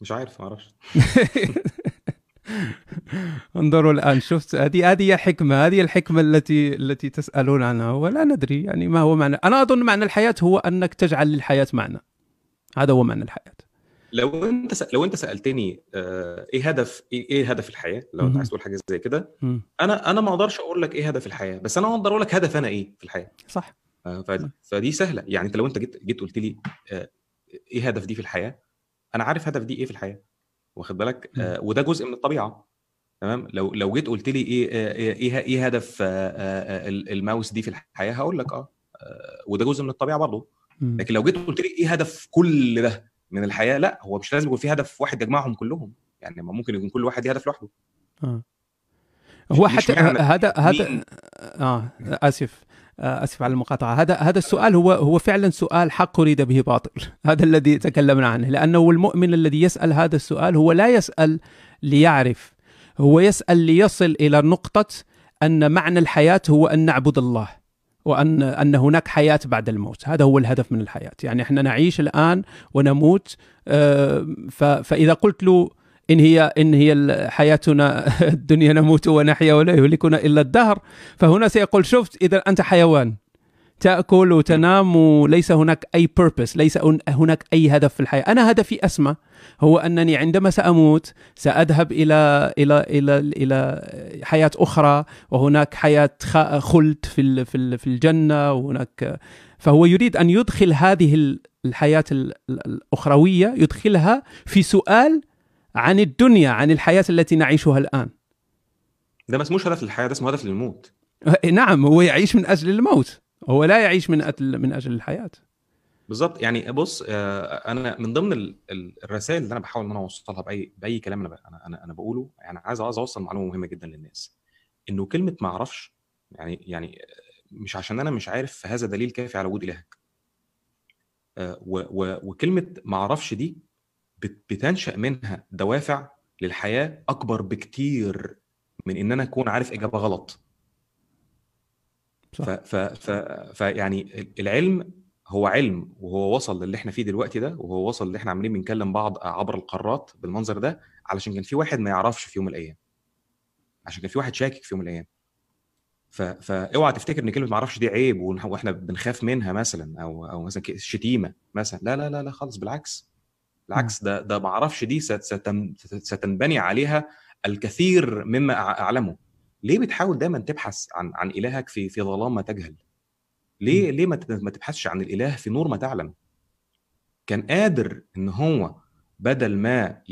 مش عارف معرفش انظروا الان شفت هذه هذه حكمه هذه الحكمه التي التي تسالون عنها ولا ندري يعني ما هو معنى انا اظن معنى الحياه هو انك تجعل للحياه معنى هذا هو معنى الحياه لو انت س... لو انت سالتني آه، ايه هدف ايه, إيه هدف الحياه لو انت عايز تقول حاجه زي كده انا انا ما اقدرش اقول لك ايه هدف الحياه بس انا اقدر اقول لك هدف انا ايه في الحياه صح آه، ف... فدي سهله يعني انت لو انت جيت جيت قلت لي آه، ايه هدف دي في الحياه انا عارف هدف دي ايه في الحياه واخد بالك آه وده جزء من الطبيعه تمام لو لو جيت قلت لي ايه إيه،, ايه ايه هدف الماوس دي في الحياه هقول لك اه وده جزء من الطبيعه برضه لكن لو جيت قلت لي ايه هدف كل ده من الحياه لا هو مش لازم يكون في هدف واحد يجمعهم كلهم يعني ما ممكن يكون كل واحد ليه هدف لوحده اه هو حتى آه، هذا هذا اه اسف آه، اسف على المقاطعه هذا هذا السؤال هو هو فعلا سؤال حق اريد به باطل هذا الذي تكلمنا عنه لانه المؤمن الذي يسال هذا السؤال هو لا يسال ليعرف هو يسال ليصل الى نقطه ان معنى الحياه هو ان نعبد الله وان ان هناك حياه بعد الموت هذا هو الهدف من الحياه يعني احنا نعيش الان ونموت آه، فاذا قلت له ان هي ان هي حياتنا الدنيا نموت ونحيا ولا يهلكنا الا الدهر فهنا سيقول شفت اذا انت حيوان تاكل وتنام وليس هناك اي بيربس ليس هناك اي هدف في الحياه انا هدفي اسمى هو انني عندما ساموت ساذهب الى الى الى الى حياه اخرى وهناك حياه خلد في في الجنه وهناك فهو يريد ان يدخل هذه الحياه الاخرويه يدخلها في سؤال عن الدنيا عن الحياه التي نعيشها الان ده ما اسموش هدف للحياه ده اسمه هدف للموت إيه، نعم هو يعيش من اجل الموت هو لا يعيش من أجل من أجل الحياة بالظبط يعني بص آه، انا من ضمن الرسائل اللي انا بحاول ان انا اوصلها باي باي كلام انا انا انا بقوله يعني عايز عايز اوصل معلومه مهمه جدا للناس انه كلمه ما اعرفش يعني يعني آه، مش عشان انا مش عارف فهذا دليل كافي على وجود الهك آه، وكلمه ما اعرفش دي بتنشا منها دوافع للحياه اكبر بكتير من ان انا اكون عارف اجابه غلط فيعني العلم هو علم وهو وصل للي احنا فيه دلوقتي ده وهو وصل اللي احنا عمالين بنكلم بعض عبر القارات بالمنظر ده علشان كان في واحد ما يعرفش في يوم من الايام عشان كان في واحد شاكك في يوم من الايام فاوعى تفتكر ان كلمه ما اعرفش دي عيب واحنا بنخاف منها مثلا او او مثلا شتيمه مثلا لا لا لا لا خالص بالعكس بالعكس نعم. ده ده ما اعرفش دي ستنبني عليها الكثير مما اعلمه ليه بتحاول دايما تبحث عن عن الهك في في ظلام ما تجهل ليه م. ليه ما تبحثش عن الاله في نور ما تعلم كان قادر ان هو بدل ما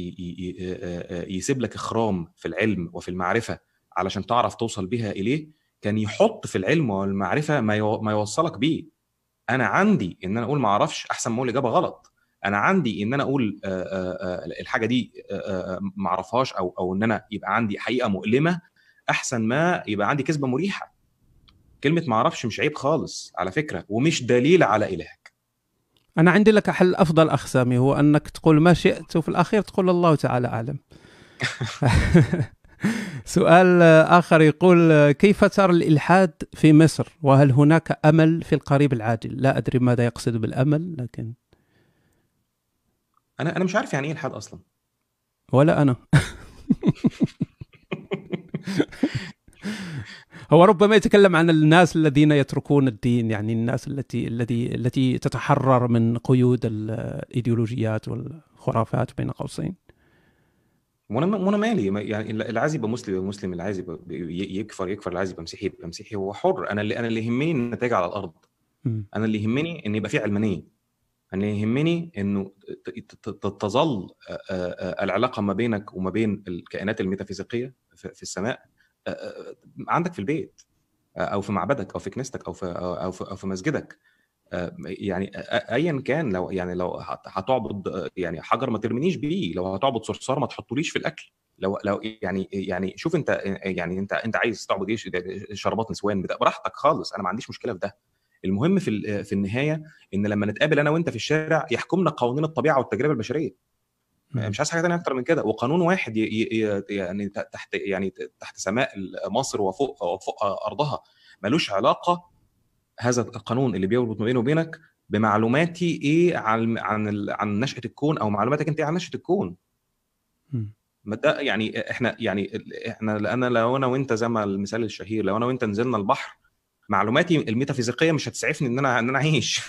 يسيب لك اخرام في العلم وفي المعرفه علشان تعرف توصل بها اليه كان يحط في العلم والمعرفه ما يوصلك بيه انا عندي ان انا اقول ما اعرفش احسن ما اقول اجابه غلط انا عندي ان انا اقول الحاجه دي ما اعرفهاش او او ان انا يبقى عندي حقيقه مؤلمه احسن ما يبقى عندي كذبه مريحه كلمه ما اعرفش مش عيب خالص على فكره ومش دليل على الهك انا عندي لك حل افضل اخسامي هو انك تقول ما شئت وفي الاخير تقول الله تعالى اعلم سؤال اخر يقول كيف ترى الالحاد في مصر وهل هناك امل في القريب العاجل لا ادري ماذا يقصد بالامل لكن انا انا مش عارف يعني ايه الحاد اصلا ولا انا هو ربما يتكلم عن الناس الذين يتركون الدين يعني الناس التي التي التي تتحرر من قيود الايديولوجيات والخرافات بين قوسين وانا وانا مالي يعني عايز يبقى مسلم يبقى مسلم اللي عايز يكفر يكفر اللي عايز يبقى مسيحي يبقى مسيحي هو حر انا اللي انا اللي يهمني النتائج على الارض انا اللي يهمني ان يبقى في علمانيه انا يهمني انه تظل العلاقه ما بينك وما بين الكائنات الميتافيزيقيه في السماء عندك في البيت او في معبدك او في كنيستك او في او في, أو في مسجدك يعني ايا كان لو يعني لو هتعبد يعني حجر ما ترمينيش بيه لو هتعبد صرصار ما تحطوليش في الاكل لو لو يعني يعني شوف انت يعني انت انت عايز تعبد ايه شربات نسوان براحتك خالص انا ما عنديش مشكله في ده المهم في في النهايه ان لما نتقابل انا وانت في الشارع يحكمنا قوانين الطبيعه والتجربه البشريه مش عايز حاجه ثانيه اكتر من كده وقانون واحد يعني تحت يعني تحت سماء مصر وفوق وفوق ارضها ملوش علاقه هذا القانون اللي بيربط ما بينه وبينك بمعلوماتي ايه عن عن عن نشاه الكون او معلوماتك انت ايه عن نشاه الكون ما ده يعني احنا يعني احنا انا لو انا وانت زي ما المثال الشهير لو انا وانت نزلنا البحر معلوماتي الميتافيزيقيه مش هتسعفني ان انا ان انا اعيش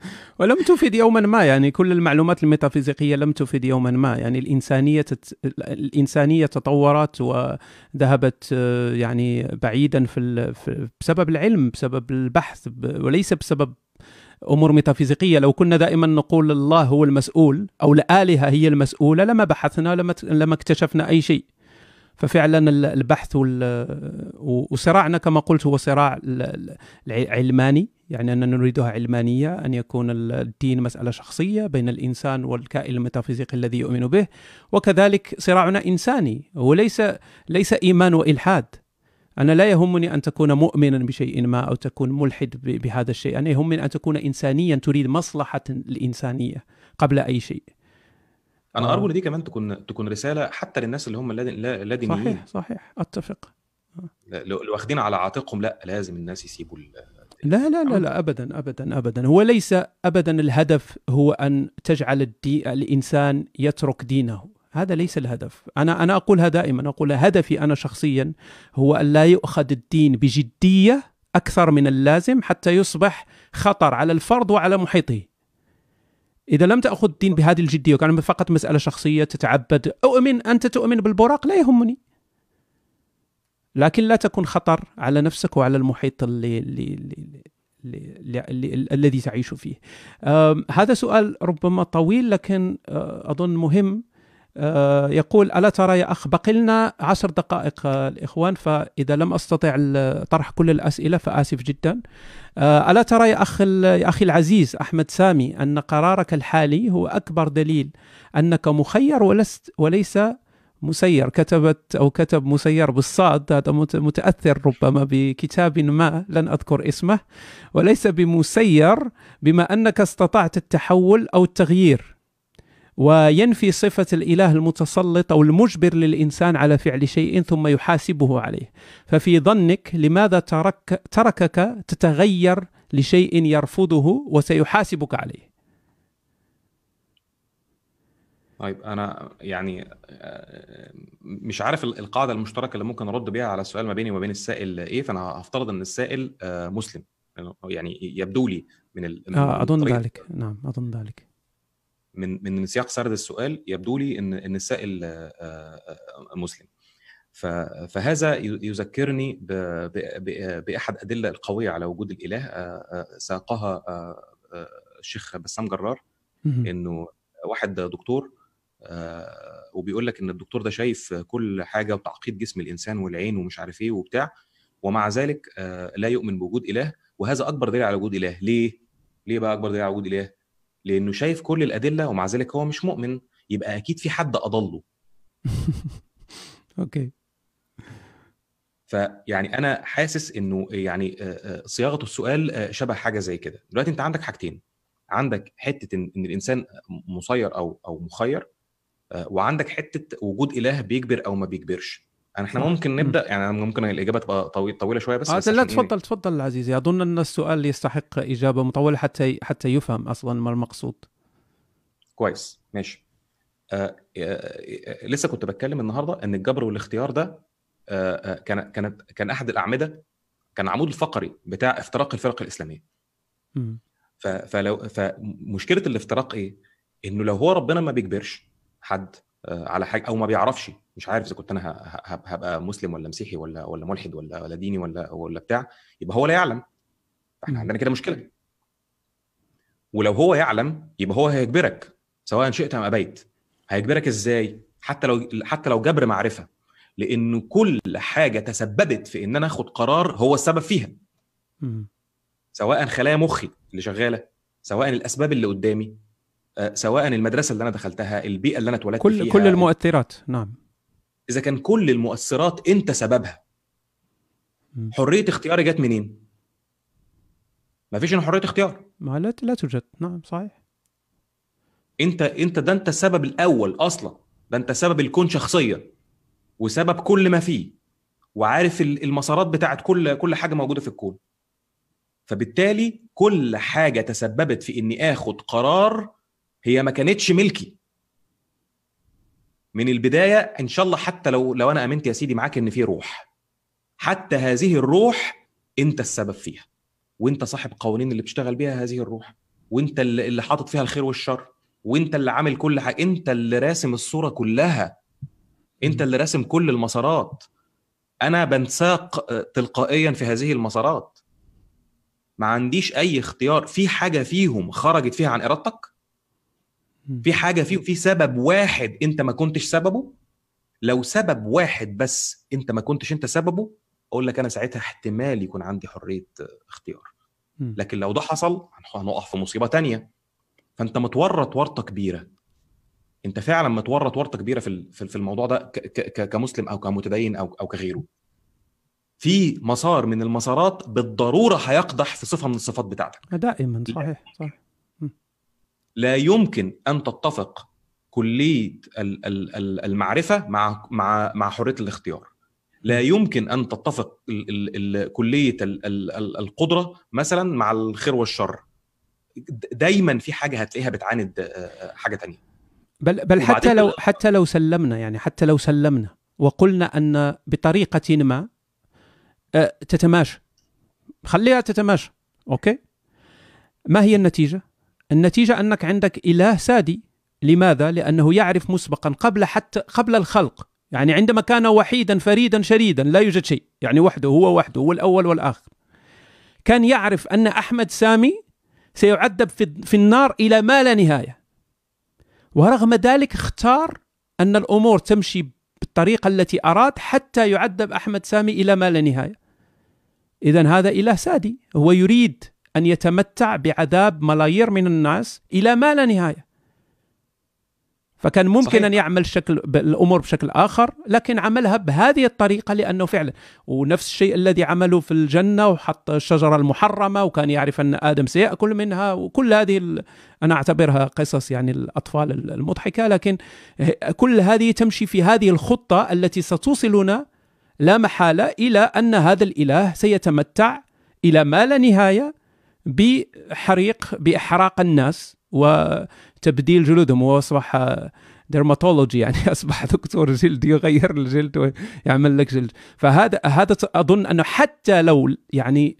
ولم تفد يوما ما يعني كل المعلومات الميتافيزيقيه لم تفد يوما ما يعني الانسانيه تت... الانسانيه تطورت وذهبت آه، يعني بعيدا في, ال... في بسبب العلم بسبب البحث ب... وليس بسبب امور ميتافيزيقيه لو كنا دائما نقول الله هو المسؤول او الالهه هي المسؤوله لما بحثنا لما لما اكتشفنا اي شيء ففعلا البحث وصراعنا كما قلت هو صراع علماني يعني أننا نريدها علمانية أن يكون الدين مسألة شخصية بين الإنسان والكائن الميتافيزيقي الذي يؤمن به وكذلك صراعنا إنساني وليس ليس إيمان وإلحاد أنا لا يهمني أن تكون مؤمنا بشيء ما أو تكون ملحد بهذا الشيء أنا يهمني أن تكون إنسانيا تريد مصلحة الإنسانية قبل أي شيء انا آه. ارجو ان دي كمان تكون تكون رساله حتى للناس اللي هم لا صحيح صحيح اتفق آه. لو واخدين على عاتقهم لا لازم الناس يسيبوا ال... لا لا لا لا ابدا ابدا ابدا هو ليس ابدا الهدف هو ان تجعل الدي... الانسان يترك دينه هذا ليس الهدف انا انا اقولها دائما اقول هدفي انا شخصيا هو ان لا يؤخذ الدين بجديه اكثر من اللازم حتى يصبح خطر على الفرد وعلى محيطه إذا لم تأخذ الدين بهذه الجدية وكان فقط مسألة شخصية تتعبد أؤمن أنت تؤمن بالبراق لا يهمني لكن لا تكن خطر على نفسك وعلى المحيط اللي, اللي, اللي الذي تعيش فيه هذا سؤال ربما طويل لكن أظن مهم آه، يقول ألا ترى يا أخ بقلنا عشر دقائق آه، الإخوان فإذا لم أستطع طرح كل الأسئلة فآسف جدا آه، ألا ترى يا, أخ يا أخي العزيز أحمد سامي أن قرارك الحالي هو أكبر دليل أنك مخير ولست وليس مسير كتبت أو كتب مسير بالصاد هذا متأثر ربما بكتاب ما لن أذكر اسمه وليس بمسير بما أنك استطعت التحول أو التغيير وينفي صفة الإله المتسلط أو المجبر للإنسان على فعل شيء ثم يحاسبه عليه ففي ظنك لماذا ترك تركك تتغير لشيء يرفضه وسيحاسبك عليه طيب انا يعني آه، مش عارف القاعده المشتركه اللي ممكن ارد بها على السؤال ما بيني وما بين السائل ايه فانا هفترض ان السائل آه، مسلم يعني يبدو لي من, من آه اظن ذلك نعم اظن ذلك من من سياق سرد السؤال يبدو لي ان ان السائل آه، آه، آه، مسلم فهذا يذكرني باحد ادله القويه على وجود الاله ساقها الشيخ بسام جرار انه واحد دكتور وبيقول لك ان الدكتور ده شايف كل حاجه وتعقيد جسم الانسان والعين ومش عارف ايه وبتاع ومع ذلك لا يؤمن بوجود اله وهذا اكبر دليل على وجود اله ليه ليه بقى اكبر دليل على وجود اله لانه شايف كل الادله ومع ذلك هو مش مؤمن يبقى اكيد في حد اضله اوكي فيعني انا حاسس انه يعني آه، آه، صياغه السؤال آه، شبه حاجه زي كده دلوقتي انت عندك حاجتين عندك حته ان الانسان مسير او او مخير وعندك حته وجود اله بيجبر او ما بيجبرش يعني احنا ممكن نبدا يعني ممكن الاجابه تبقى طويل طويله شويه بس, آه بس لا إيه؟ تفضل تفضل عزيزي اظن ان السؤال يستحق اجابه مطوله حتى حتى يفهم اصلا ما المقصود كويس ماشي آه،, آه،, آه لسه كنت بتكلم النهارده ان الجبر والاختيار ده آه, آه، كان كانت كان احد الاعمده كان العمود الفقري بتاع افتراق الفرق الاسلاميه فلو فمشكله الافتراق ايه انه لو هو ربنا ما بيجبرش حد على حاجه او ما بيعرفش مش عارف اذا كنت انا هبقى مسلم ولا مسيحي ولا ولا ملحد ولا ولا ديني ولا ولا بتاع يبقى هو لا يعلم احنا عندنا كده مشكله ولو هو يعلم يبقى هو هيجبرك سواء شئت ام ابيت هيجبرك ازاي حتى لو حتى لو جبر معرفه لان كل حاجه تسببت في ان انا اخد قرار هو السبب فيها سواء خلايا مخي اللي شغاله سواء الاسباب اللي قدامي آه، سواء المدرسه اللي انا دخلتها البيئه اللي انا اتولدت كل فيها كل المؤثرات نعم اذا كان كل المؤثرات انت سببها حريه اختياري جت منين ما فيش حريه اختيار ما لا لا توجد نعم صحيح انت انت ده انت السبب الاول اصلا ده انت سبب الكون شخصيا وسبب كل ما فيه وعارف المسارات بتاعه كل كل حاجه موجوده في الكون فبالتالي كل حاجه تسببت في اني اخد قرار هي ما كانتش ملكي من البدايه ان شاء الله حتى لو لو انا امنت يا سيدي معاك ان في روح حتى هذه الروح انت السبب فيها وانت صاحب قوانين اللي بتشتغل بيها هذه الروح وانت اللي حاطط فيها الخير والشر وانت اللي عامل كل حاجه انت اللي راسم الصوره كلها انت اللي راسم كل المسارات انا بنساق آه، تلقائيا في هذه المسارات ما عنديش اي اختيار في حاجه فيهم خرجت فيها عن ارادتك في حاجه فيه في سبب واحد انت ما كنتش سببه لو سبب واحد بس انت ما كنتش انت سببه اقول لك انا ساعتها احتمال يكون عندي حريه اختيار لكن لو ده حصل هنقع في مصيبه تانية فانت متورط ورطه كبيره انت فعلا متورط ورطه كبيره في في الموضوع ده كمسلم او كمتدين او او كغيره في مسار من المسارات بالضروره هيقدح في صفه من الصفات بتاعتك دائما صحيح صحيح لا يمكن ان تتفق كليه المعرفه مع مع مع حريه الاختيار لا يمكن ان تتفق كليه القدره مثلا مع الخير والشر دايما في حاجه هتلاقيها بتعاند آه، آه، حاجه تانية بل بل حتى لو حتى لو سلمنا يعني حتى لو سلمنا وقلنا ان بطريقه ما آه، تتماشى خليها تتماشى اوكي ما هي النتيجه النتيجة أنك عندك إله سادي لماذا؟ لأنه يعرف مسبقا قبل حتى قبل الخلق يعني عندما كان وحيدا فريدا شريدا لا يوجد شيء يعني وحده هو وحده هو الأول والآخر كان يعرف أن أحمد سامي سيعذب في, في النار إلى ما لا نهاية ورغم ذلك اختار أن الأمور تمشي بالطريقة التي أراد حتى يعذب أحمد سامي إلى ما لا نهاية إذا هذا إله سادي هو يريد أن يتمتع بعذاب ملايير من الناس إلى ما لا نهاية فكان ممكن صحيح. أن يعمل شكل الأمور بشكل آخر لكن عملها بهذه الطريقة لأنه فعلا ونفس الشيء الذي عمله في الجنة وحط الشجرة المحرمة وكان يعرف أن آدم سيأكل منها وكل هذه أنا أعتبرها قصص يعني الأطفال المضحكة لكن كل هذه تمشي في هذه الخطة التي ستوصلنا لا محالة إلى أن هذا الإله سيتمتع إلى ما لا نهاية بحريق باحراق الناس وتبديل جلودهم واصبح درماتولوجي يعني اصبح دكتور جلد يغير الجلد ويعمل لك جلد فهذا هذا اظن انه حتى لو يعني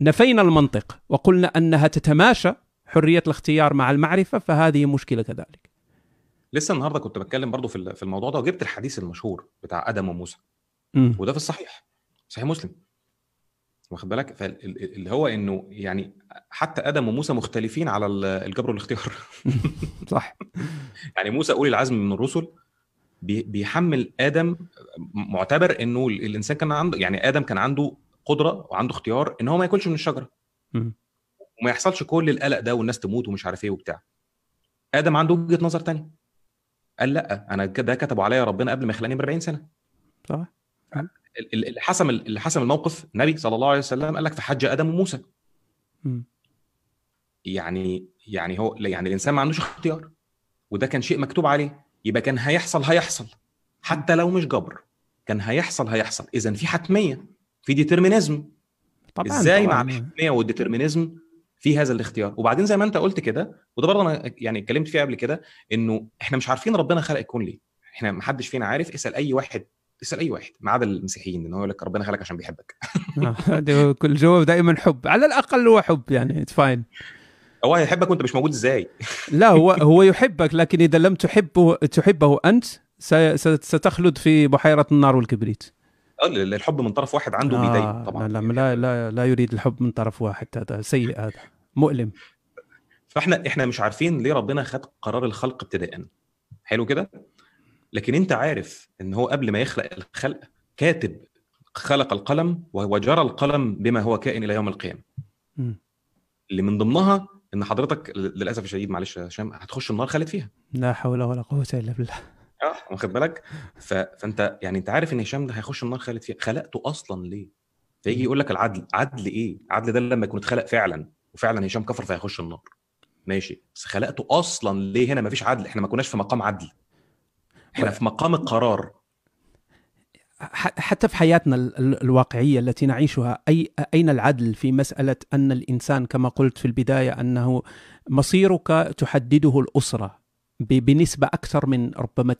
نفينا المنطق وقلنا انها تتماشى حريه الاختيار مع المعرفه فهذه مشكله كذلك لسه النهارده كنت بتكلم برضو في الموضوع ده وجبت الحديث المشهور بتاع ادم وموسى م. وده في الصحيح صحيح مسلم واخد بالك فاللي هو انه يعني حتى ادم وموسى مختلفين على الجبر والاختيار صح يعني موسى اولي العزم من الرسل بيحمل ادم معتبر انه الانسان كان عنده يعني ادم كان عنده قدره وعنده اختيار ان هو ما ياكلش من الشجره وما يحصلش كل القلق ده والناس تموت ومش عارف ايه وبتاع ادم عنده وجهه نظر تانية قال لا انا ده كتبه عليا ربنا قبل ما يخلاني ب 40 سنه صح اللي حسم اللي حسم الموقف النبي صلى الله عليه وسلم قال لك فحج ادم وموسى يعني يعني هو يعني الانسان ما عندوش اختيار وده كان شيء مكتوب عليه يبقى كان هيحصل هيحصل حتى لو مش جبر كان هيحصل هيحصل اذا في حتميه في ديترمينيزم طبعا ازاي مع الحتميه والديترمينيزم في هذا الاختيار وبعدين زي ما انت قلت كده وده برضه انا يعني اتكلمت فيه قبل كده انه احنا مش عارفين ربنا خلق الكون ليه احنا ما حدش فينا عارف اسال اي واحد اسال اي واحد ما عدا المسيحيين ان هو يقول لك ربنا خلقك عشان بيحبك آه، كل جواب دائما حب على الاقل هو حب يعني اتس فاين هو هيحبك وانت مش موجود ازاي لا هو هو يحبك لكن اذا لم تحبه تحبه انت ستخلد في بحيره النار والكبريت آه، الحب من طرف واحد عنده آه طبعا لا لا, لا لا يريد الحب من طرف واحد هذا سيء هذا مؤلم فاحنا احنا مش عارفين ليه ربنا خد قرار الخلق ابتداء حلو كده لكن انت عارف ان هو قبل ما يخلق الخلق كاتب خلق القلم وجرى القلم بما هو كائن الى يوم القيامه اللي من ضمنها ان حضرتك للاسف الشديد معلش يا هشام هتخش النار خالد فيها لا حول ولا قوه الا بالله اه واخد بالك ف... فانت يعني انت عارف ان هشام ده هيخش النار خالد فيها خلقته اصلا ليه فيجي يقول لك العدل عدل ايه عدل ده لما يكون اتخلق فعلا وفعلا هشام كفر فهيخش النار ماشي بس خلقته اصلا ليه هنا مفيش عدل احنا ما كناش في مقام عدل احنا في مقام القرار حتى في حياتنا الواقعية التي نعيشها أي أين العدل في مسألة أن الإنسان كما قلت في البداية أنه مصيرك تحدده الأسرة بنسبة أكثر من ربما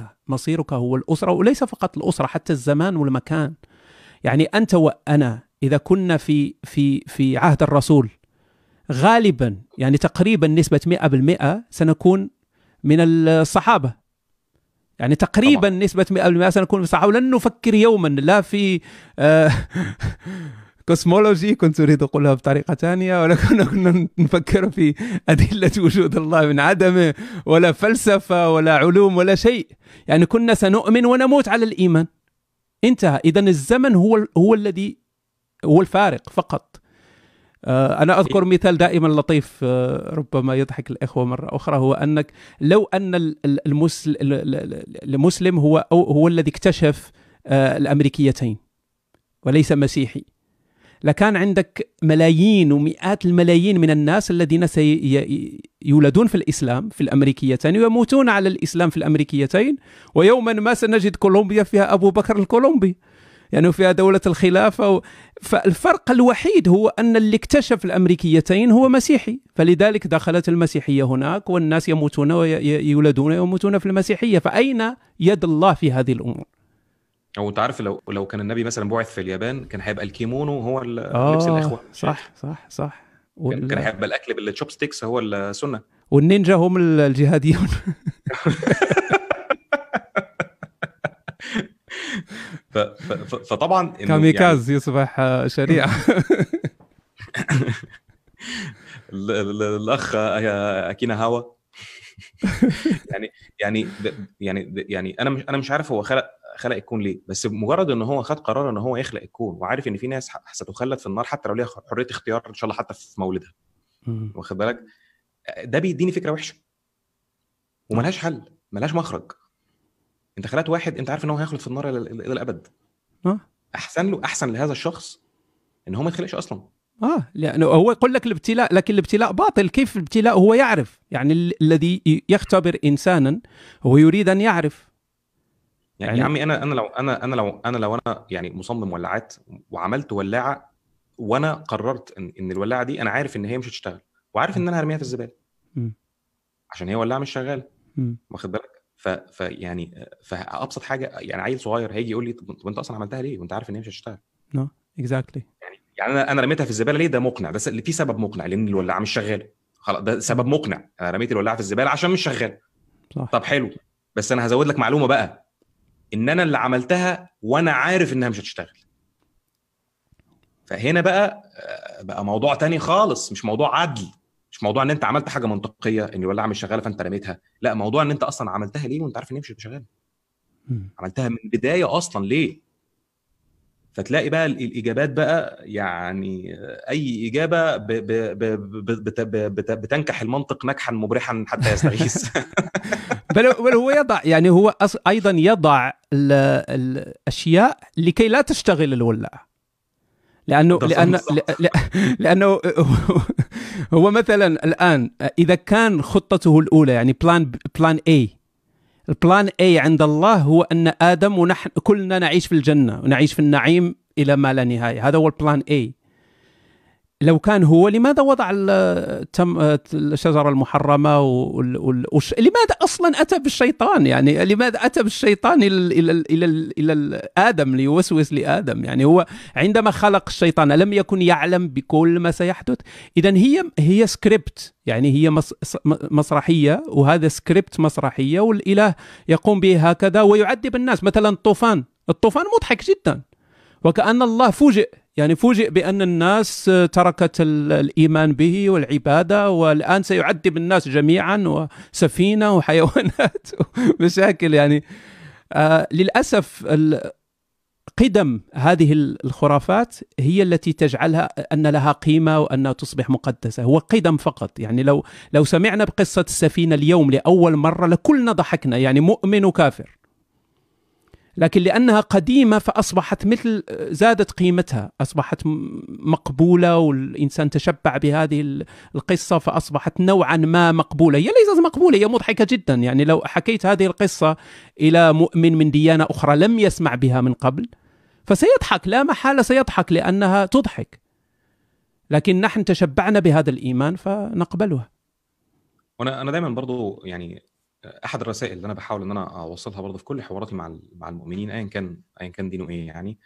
99% مصيرك هو الأسرة وليس فقط الأسرة حتى الزمان والمكان يعني أنت وأنا إذا كنا في في في عهد الرسول غالبا يعني تقريبا نسبة 100% سنكون من الصحابة يعني تقريبا طبعا. نسبة 100% سنكون بصحة ولن نفكر يوما لا في كوسمولوجي آه، كنت أريد أقولها بطريقة ثانية ولكن كنا نفكر في أدلة وجود الله من عدمه ولا فلسفة ولا علوم ولا شيء يعني كنا سنؤمن ونموت على الإيمان انتهى إذا الزمن هو هو الذي هو الفارق فقط آه، أنا أذكر مثال دائما لطيف آه، ربما يضحك الإخوة مرة أخرى هو أنك لو أن المسلم هو هو الذي اكتشف آه، الأمريكيتين وليس مسيحي لكان عندك ملايين ومئات الملايين من الناس الذين سيولدون في الإسلام في الأمريكيتين ويموتون على الإسلام في الأمريكيتين ويوما ما سنجد كولومبيا فيها أبو بكر الكولومبي يعني فيها دولة الخلافة و... فالفرق الوحيد هو أن اللي اكتشف الأمريكيتين هو مسيحي فلذلك دخلت المسيحية هناك والناس يموتون ويولدون ويموتون في المسيحية فأين يد الله في هذه الأمور؟ او انت عارف لو لو كان النبي مثلا بعث في اليابان كان هيبقى الكيمونو هو لبس آه، الاخوه صح صح صح وال... كان هيبقى الاكل بالتشوب ستيكس هو السنه والنينجا هم الجهاديون ف... ف... فطبعا كاميكاز يعني... يصبح آه، شريعه الاخ آه، اكينا هوا يعني يعني يعني يعني انا مش انا مش عارف هو خلق خلق الكون ليه بس مجرد ان هو خد قرار ان هو يخلق الكون وعارف ان في ناس هتتخلد في النار حتى لو ليها حريه اختيار ان شاء الله حتى في مولدها واخد بالك ده بيديني فكره وحشه وملهاش حل ملهاش مخرج انت خلقت واحد انت عارف ان هو هيخلد في النار الى الابد اه احسن له احسن لهذا الشخص ان هو ما يتخلقش اصلا اه لانه هو يقول لك الابتلاء لكن الابتلاء باطل كيف الابتلاء هو يعرف يعني الذي يختبر انسانا هو يريد ان يعرف يعني, يعني يا عمي انا انا لو انا انا لو انا لو انا يعني مصمم ولاعات وعملت ولاعه وانا قررت ان, إن الولاعه دي انا عارف ان هي مش هتشتغل وعارف ان انا هرميها في الزباله عشان هي ولاعه مش شغاله واخد بالك فيعني فابسط حاجه يعني عيل صغير هيجي يقول لي طب انت اصلا عملتها ليه وانت عارف ان هي مش هتشتغل نو no, اكزاكتلي exactly. يعني يعني انا انا رميتها في الزباله ليه ده مقنع ده في سبب مقنع لان الولاعه مش شغاله خلاص ده سبب مقنع انا رميت الولاعه في الزباله عشان مش شغاله صح طب حلو بس انا هزود لك معلومه بقى ان انا اللي عملتها وانا عارف انها مش هتشتغل فهنا بقى آه، بقى موضوع تاني خالص مش موضوع عدل مش موضوع ان انت عملت حاجه منطقيه ان الولاعه مش شغاله فانت رميتها لا موضوع ان انت اصلا عملتها ليه وانت عارف ان هي مش شغاله عملتها من البدايه اصلا ليه فتلاقي بقى الاجابات بقى يعني اي اجابه ب ب ب ب ب ب بتنكح المنطق نكحا مبرحا حتى يستغيث بل هو يضع يعني هو ايضا يضع الاشياء لكي لا تشتغل الولاعه لانه لانه لانه هو مثلا الان اذا كان خطته الاولى يعني بلان بلان اي البلان اي عند الله هو ان ادم ونحن كلنا نعيش في الجنه ونعيش في النعيم الى ما لا نهايه هذا هو البلان اي لو كان هو لماذا وضع الشجره المحرمه والش... لماذا اصلا اتى بالشيطان يعني لماذا اتى بالشيطان الى الى الى, إلى ادم ليوسوس لادم يعني هو عندما خلق الشيطان لم يكن يعلم بكل ما سيحدث اذا هي هي سكريبت يعني هي مسرحيه وهذا سكريبت مسرحيه والاله يقوم به هكذا ويعذب الناس مثلا الطوفان الطوفان مضحك جدا وكان الله فوجئ يعني فوجئ بأن الناس آه، تركت الإيمان به والعبادة والآن سيعذب الناس جميعا وسفينة وحيوانات ومشاكل يعني آه للأسف قدم هذه الخرافات هي التي تجعلها ان لها قيمه وانها تصبح مقدسه، هو قدم فقط، يعني لو لو سمعنا بقصه السفينه اليوم لاول مره لكلنا ضحكنا، يعني مؤمن وكافر. لكن لانها قديمه فاصبحت مثل زادت قيمتها اصبحت مقبوله والانسان تشبع بهذه القصه فاصبحت نوعا ما مقبوله هي ليست مقبوله هي مضحكه جدا يعني لو حكيت هذه القصه الى مؤمن من ديانه اخرى لم يسمع بها من قبل فسيضحك لا محاله سيضحك لانها تضحك لكن نحن تشبعنا بهذا الايمان فنقبله انا انا دايما برضو يعني احد الرسائل اللي انا بحاول ان انا اوصلها برضه في كل حواراتي مع مع المؤمنين ايا كان ايا كان دينه ايه يعني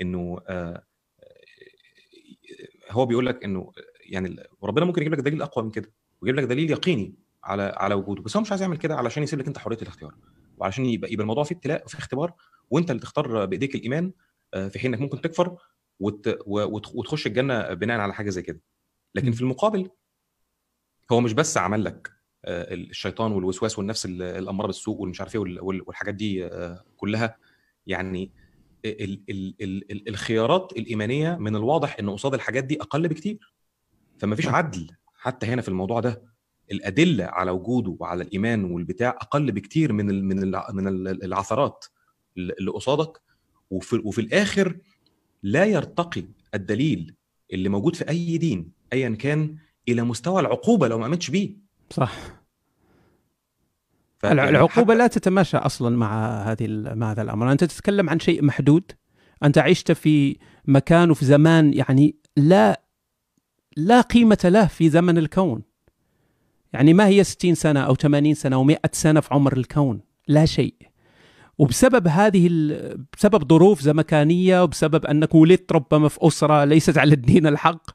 انه آه، آه، هو بيقول لك انه يعني ربنا ممكن يجيب لك دليل اقوى من كده ويجيب لك دليل يقيني على على وجوده بس هو مش عايز يعمل كده علشان يسيب لك انت حريه الاختيار وعلشان يبقى يبقى الموضوع فيه ابتلاء وفيه اختبار وانت اللي تختار بايديك الايمان آه، في حين انك ممكن تكفر وتخش الجنه بناء على حاجه زي كده لكن إمم. في المقابل هو مش بس عمل لك آه، الشيطان والوسواس والنفس الاماره بالسوء والمش عارف ايه والحاجات دي آه، كلها يعني ال ال ال الخيارات الايمانيه من الواضح ان قصاد الحاجات دي اقل بكتير فما فيش نعم. عدل حتى هنا في الموضوع ده الادله على وجوده وعلى الايمان والبتاع اقل بكتير من ال من ال من العثرات اللي قصادك وفي, وفي الاخر لا يرتقي الدليل اللي موجود في اي دين ايا كان الى مستوى العقوبه لو ما امنتش بيه صح يعني العقوبه لا تتماشى اصلا مع هذه مع هذا الامر انت تتكلم عن شيء محدود انت عشت في مكان وفي زمان يعني لا لا قيمه له في زمن الكون يعني ما هي 60 سنه او 80 سنه او 100 سنه في عمر الكون لا شيء وبسبب هذه بسبب ظروف زمكانيه وبسبب انك ولدت ربما في اسره ليست على الدين الحق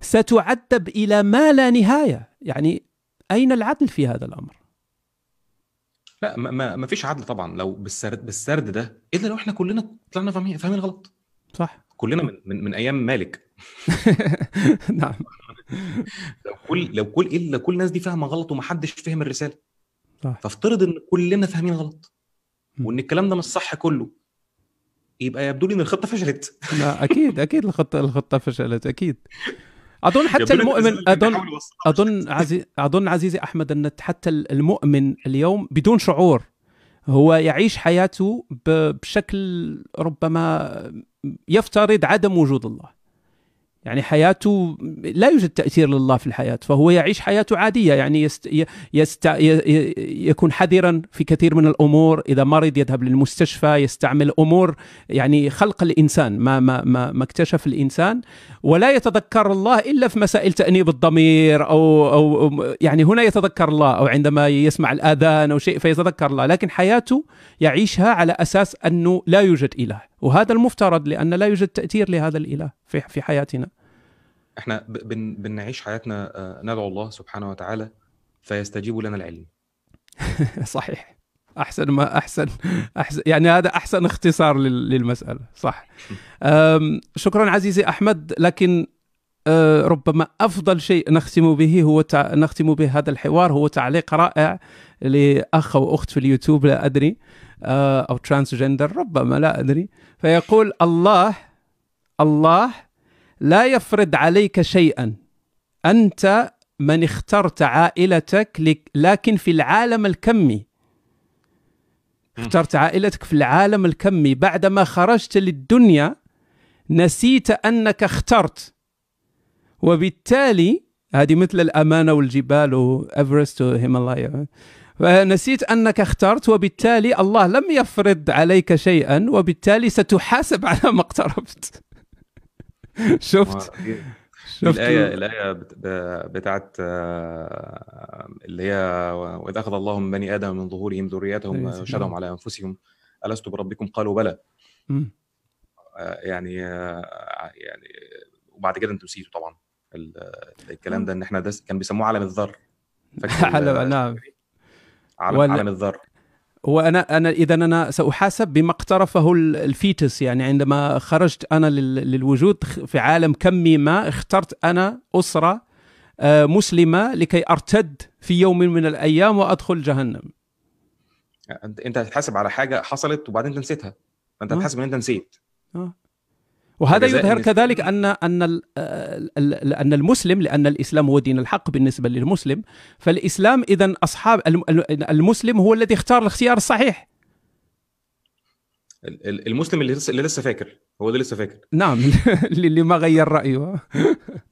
ستعذب الى ما لا نهايه يعني أين العدل في هذا الأمر؟ لا ما, ما فيش عدل طبعا لو بالسرد بالسرد ده الا لو احنا كلنا طلعنا فاهمين فاهمين غلط صح كلنا من من, من ايام مالك نعم لو كل لو كل الا كل الناس دي فاهمه غلط ومحدش فهم الرساله صح فافترض ان كلنا فاهمين غلط وان الكلام ده مش صح كله يبقى يبدو لي ان الخطه فشلت لا اكيد اكيد الخطه الخطه فشلت اكيد اظن حتى المؤمن اظن اظن عزيزي اظن عزيزي احمد ان حتى المؤمن اليوم بدون شعور هو يعيش حياته بشكل ربما يفترض عدم وجود الله يعني حياته لا يوجد تأثير لله في الحياة فهو يعيش حياته عادية يعني يست يست يكون حذرا في كثير من الأمور إذا مرض يذهب للمستشفى يستعمل أمور يعني خلق الإنسان ما, ما, ما, ما اكتشف الإنسان ولا يتذكر الله إلا في مسائل تأنيب الضمير أو, أو يعني هنا يتذكر الله أو عندما يسمع الآذان أو شيء فيتذكر الله لكن حياته يعيشها على أساس أنه لا يوجد إله وهذا المفترض لان لا يوجد تاثير لهذا الاله في في حياتنا احنا بن بنعيش حياتنا آه، ندعو الله سبحانه وتعالى فيستجيب لنا العلم صحيح احسن ما احسن احسن يعني هذا احسن اختصار للمساله صح شكرا عزيزي احمد لكن آه، ربما افضل شيء نختم به هو تع... نختم به هذا الحوار هو تعليق رائع لاخ او اخت في اليوتيوب لا ادري آه، او ترانسجندر ربما لا ادري فيقول الله الله لا يفرض عليك شيئا انت من اخترت عائلتك لكن في العالم الكمي اخترت عائلتك في العالم الكمي بعدما خرجت للدنيا نسيت انك اخترت وبالتالي هذه مثل الامانه والجبال وافرست وهيمالايا فنسيت انك اخترت وبالتالي الله لم يفرض عليك شيئا وبالتالي ستحاسب على ما اقتربت شفت إيه. شفت الايه الايه بتاعت آه، اللي هي واذ اخذ الله من بني ادم من ظهورهم ذريتهم إيه، وشهدهم نعم. على انفسهم الست بربكم قالوا بلى آه، يعني آه، يعني وبعد كده انتوا نسيتوا طبعا الكلام ده ان احنا ده كان بيسموه عالم الذر علم نعم على وال... عالم الذر وانا انا اذا انا ساحاسب بما اقترفه الفيتس يعني عندما خرجت انا للوجود في عالم كمي ما اخترت انا اسره آه، مسلمه لكي ارتد في يوم من الايام وادخل جهنم انت هتحاسب على حاجه حصلت وبعدين انت نسيتها انت آه. هتحاسب ان انت نسيت آه. وهذا يظهر كذلك ان ان ان المسلم لان الاسلام هو دين الحق بالنسبه للمسلم فالاسلام اذا اصحاب المسلم هو الذي اختار الاختيار الصحيح المسلم اللي لسه اللي لسه فاكر هو اللي لسه فاكر نعم اللي ما غير رايه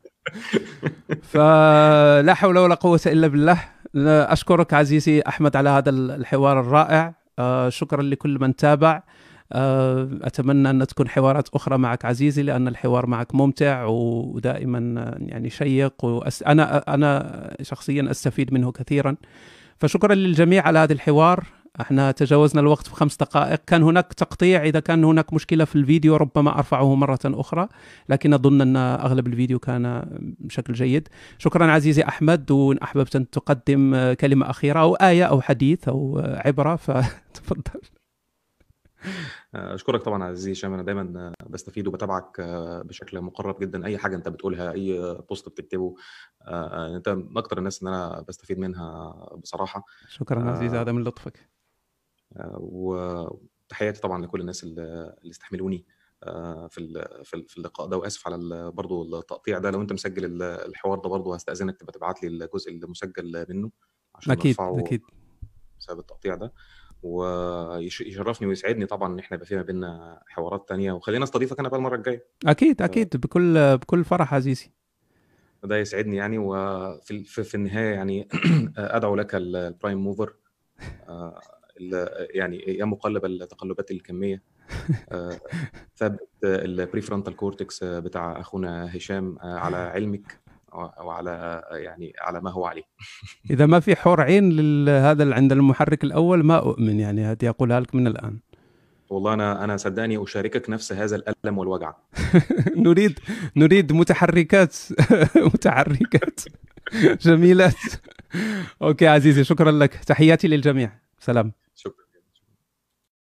فلا حول ولا قوه الا بالله اشكرك عزيزي احمد على هذا الحوار الرائع آه، شكرا لكل من تابع آه، اتمنى ان تكون حوارات اخرى معك عزيزي لان الحوار معك ممتع ودائما يعني شيق وانا انا شخصيا استفيد منه كثيرا فشكرا للجميع على هذا الحوار احنا تجاوزنا الوقت في خمس دقائق كان هناك تقطيع اذا كان هناك مشكله في الفيديو ربما ارفعه مره اخرى لكن اظن ان اغلب الفيديو كان بشكل جيد شكرا عزيزي احمد وان احببت ان تقدم كلمه اخيره او ايه او حديث او عبره فتفضل اشكرك طبعا عزيزي هشام انا دايما بستفيد وبتابعك بشكل مقرب جدا اي حاجه انت بتقولها اي بوست بتكتبه آه، انت من اكتر الناس ان انا بستفيد منها بصراحه شكرا عزيزي آه، هذا من لطفك آه، وتحياتي طبعا لكل الناس اللي استحملوني في في اللقاء ده واسف على برضه التقطيع ده لو انت مسجل الحوار ده برضه هستاذنك تبقى تبعت لي الجزء المسجل منه عشان اكيد اكيد بسبب التقطيع ده ويشرفني ويسعدني طبعا ان احنا يبقى في ما بيننا حوارات تانية وخلينا استضيفك انا بقى المره الجايه اكيد اكيد بكل بكل فرح عزيزي ده يسعدني يعني وفي في النهايه يعني ادعو لك البرايم موفر آه، يعني يا مقلب التقلبات الكميه آه، ثبت البريفرونتال كورتكس بتاع اخونا هشام آه، على علمك وعلى يعني على ما هو عليه اذا ما في حور عين لهذا عند المحرك الاول ما اؤمن يعني هذه اقولها لك من الان والله انا انا صدقني اشاركك نفس هذا الالم والوجع نريد نريد متحركات متحركات جميلات اوكي عزيزي شكرا لك تحياتي للجميع سلام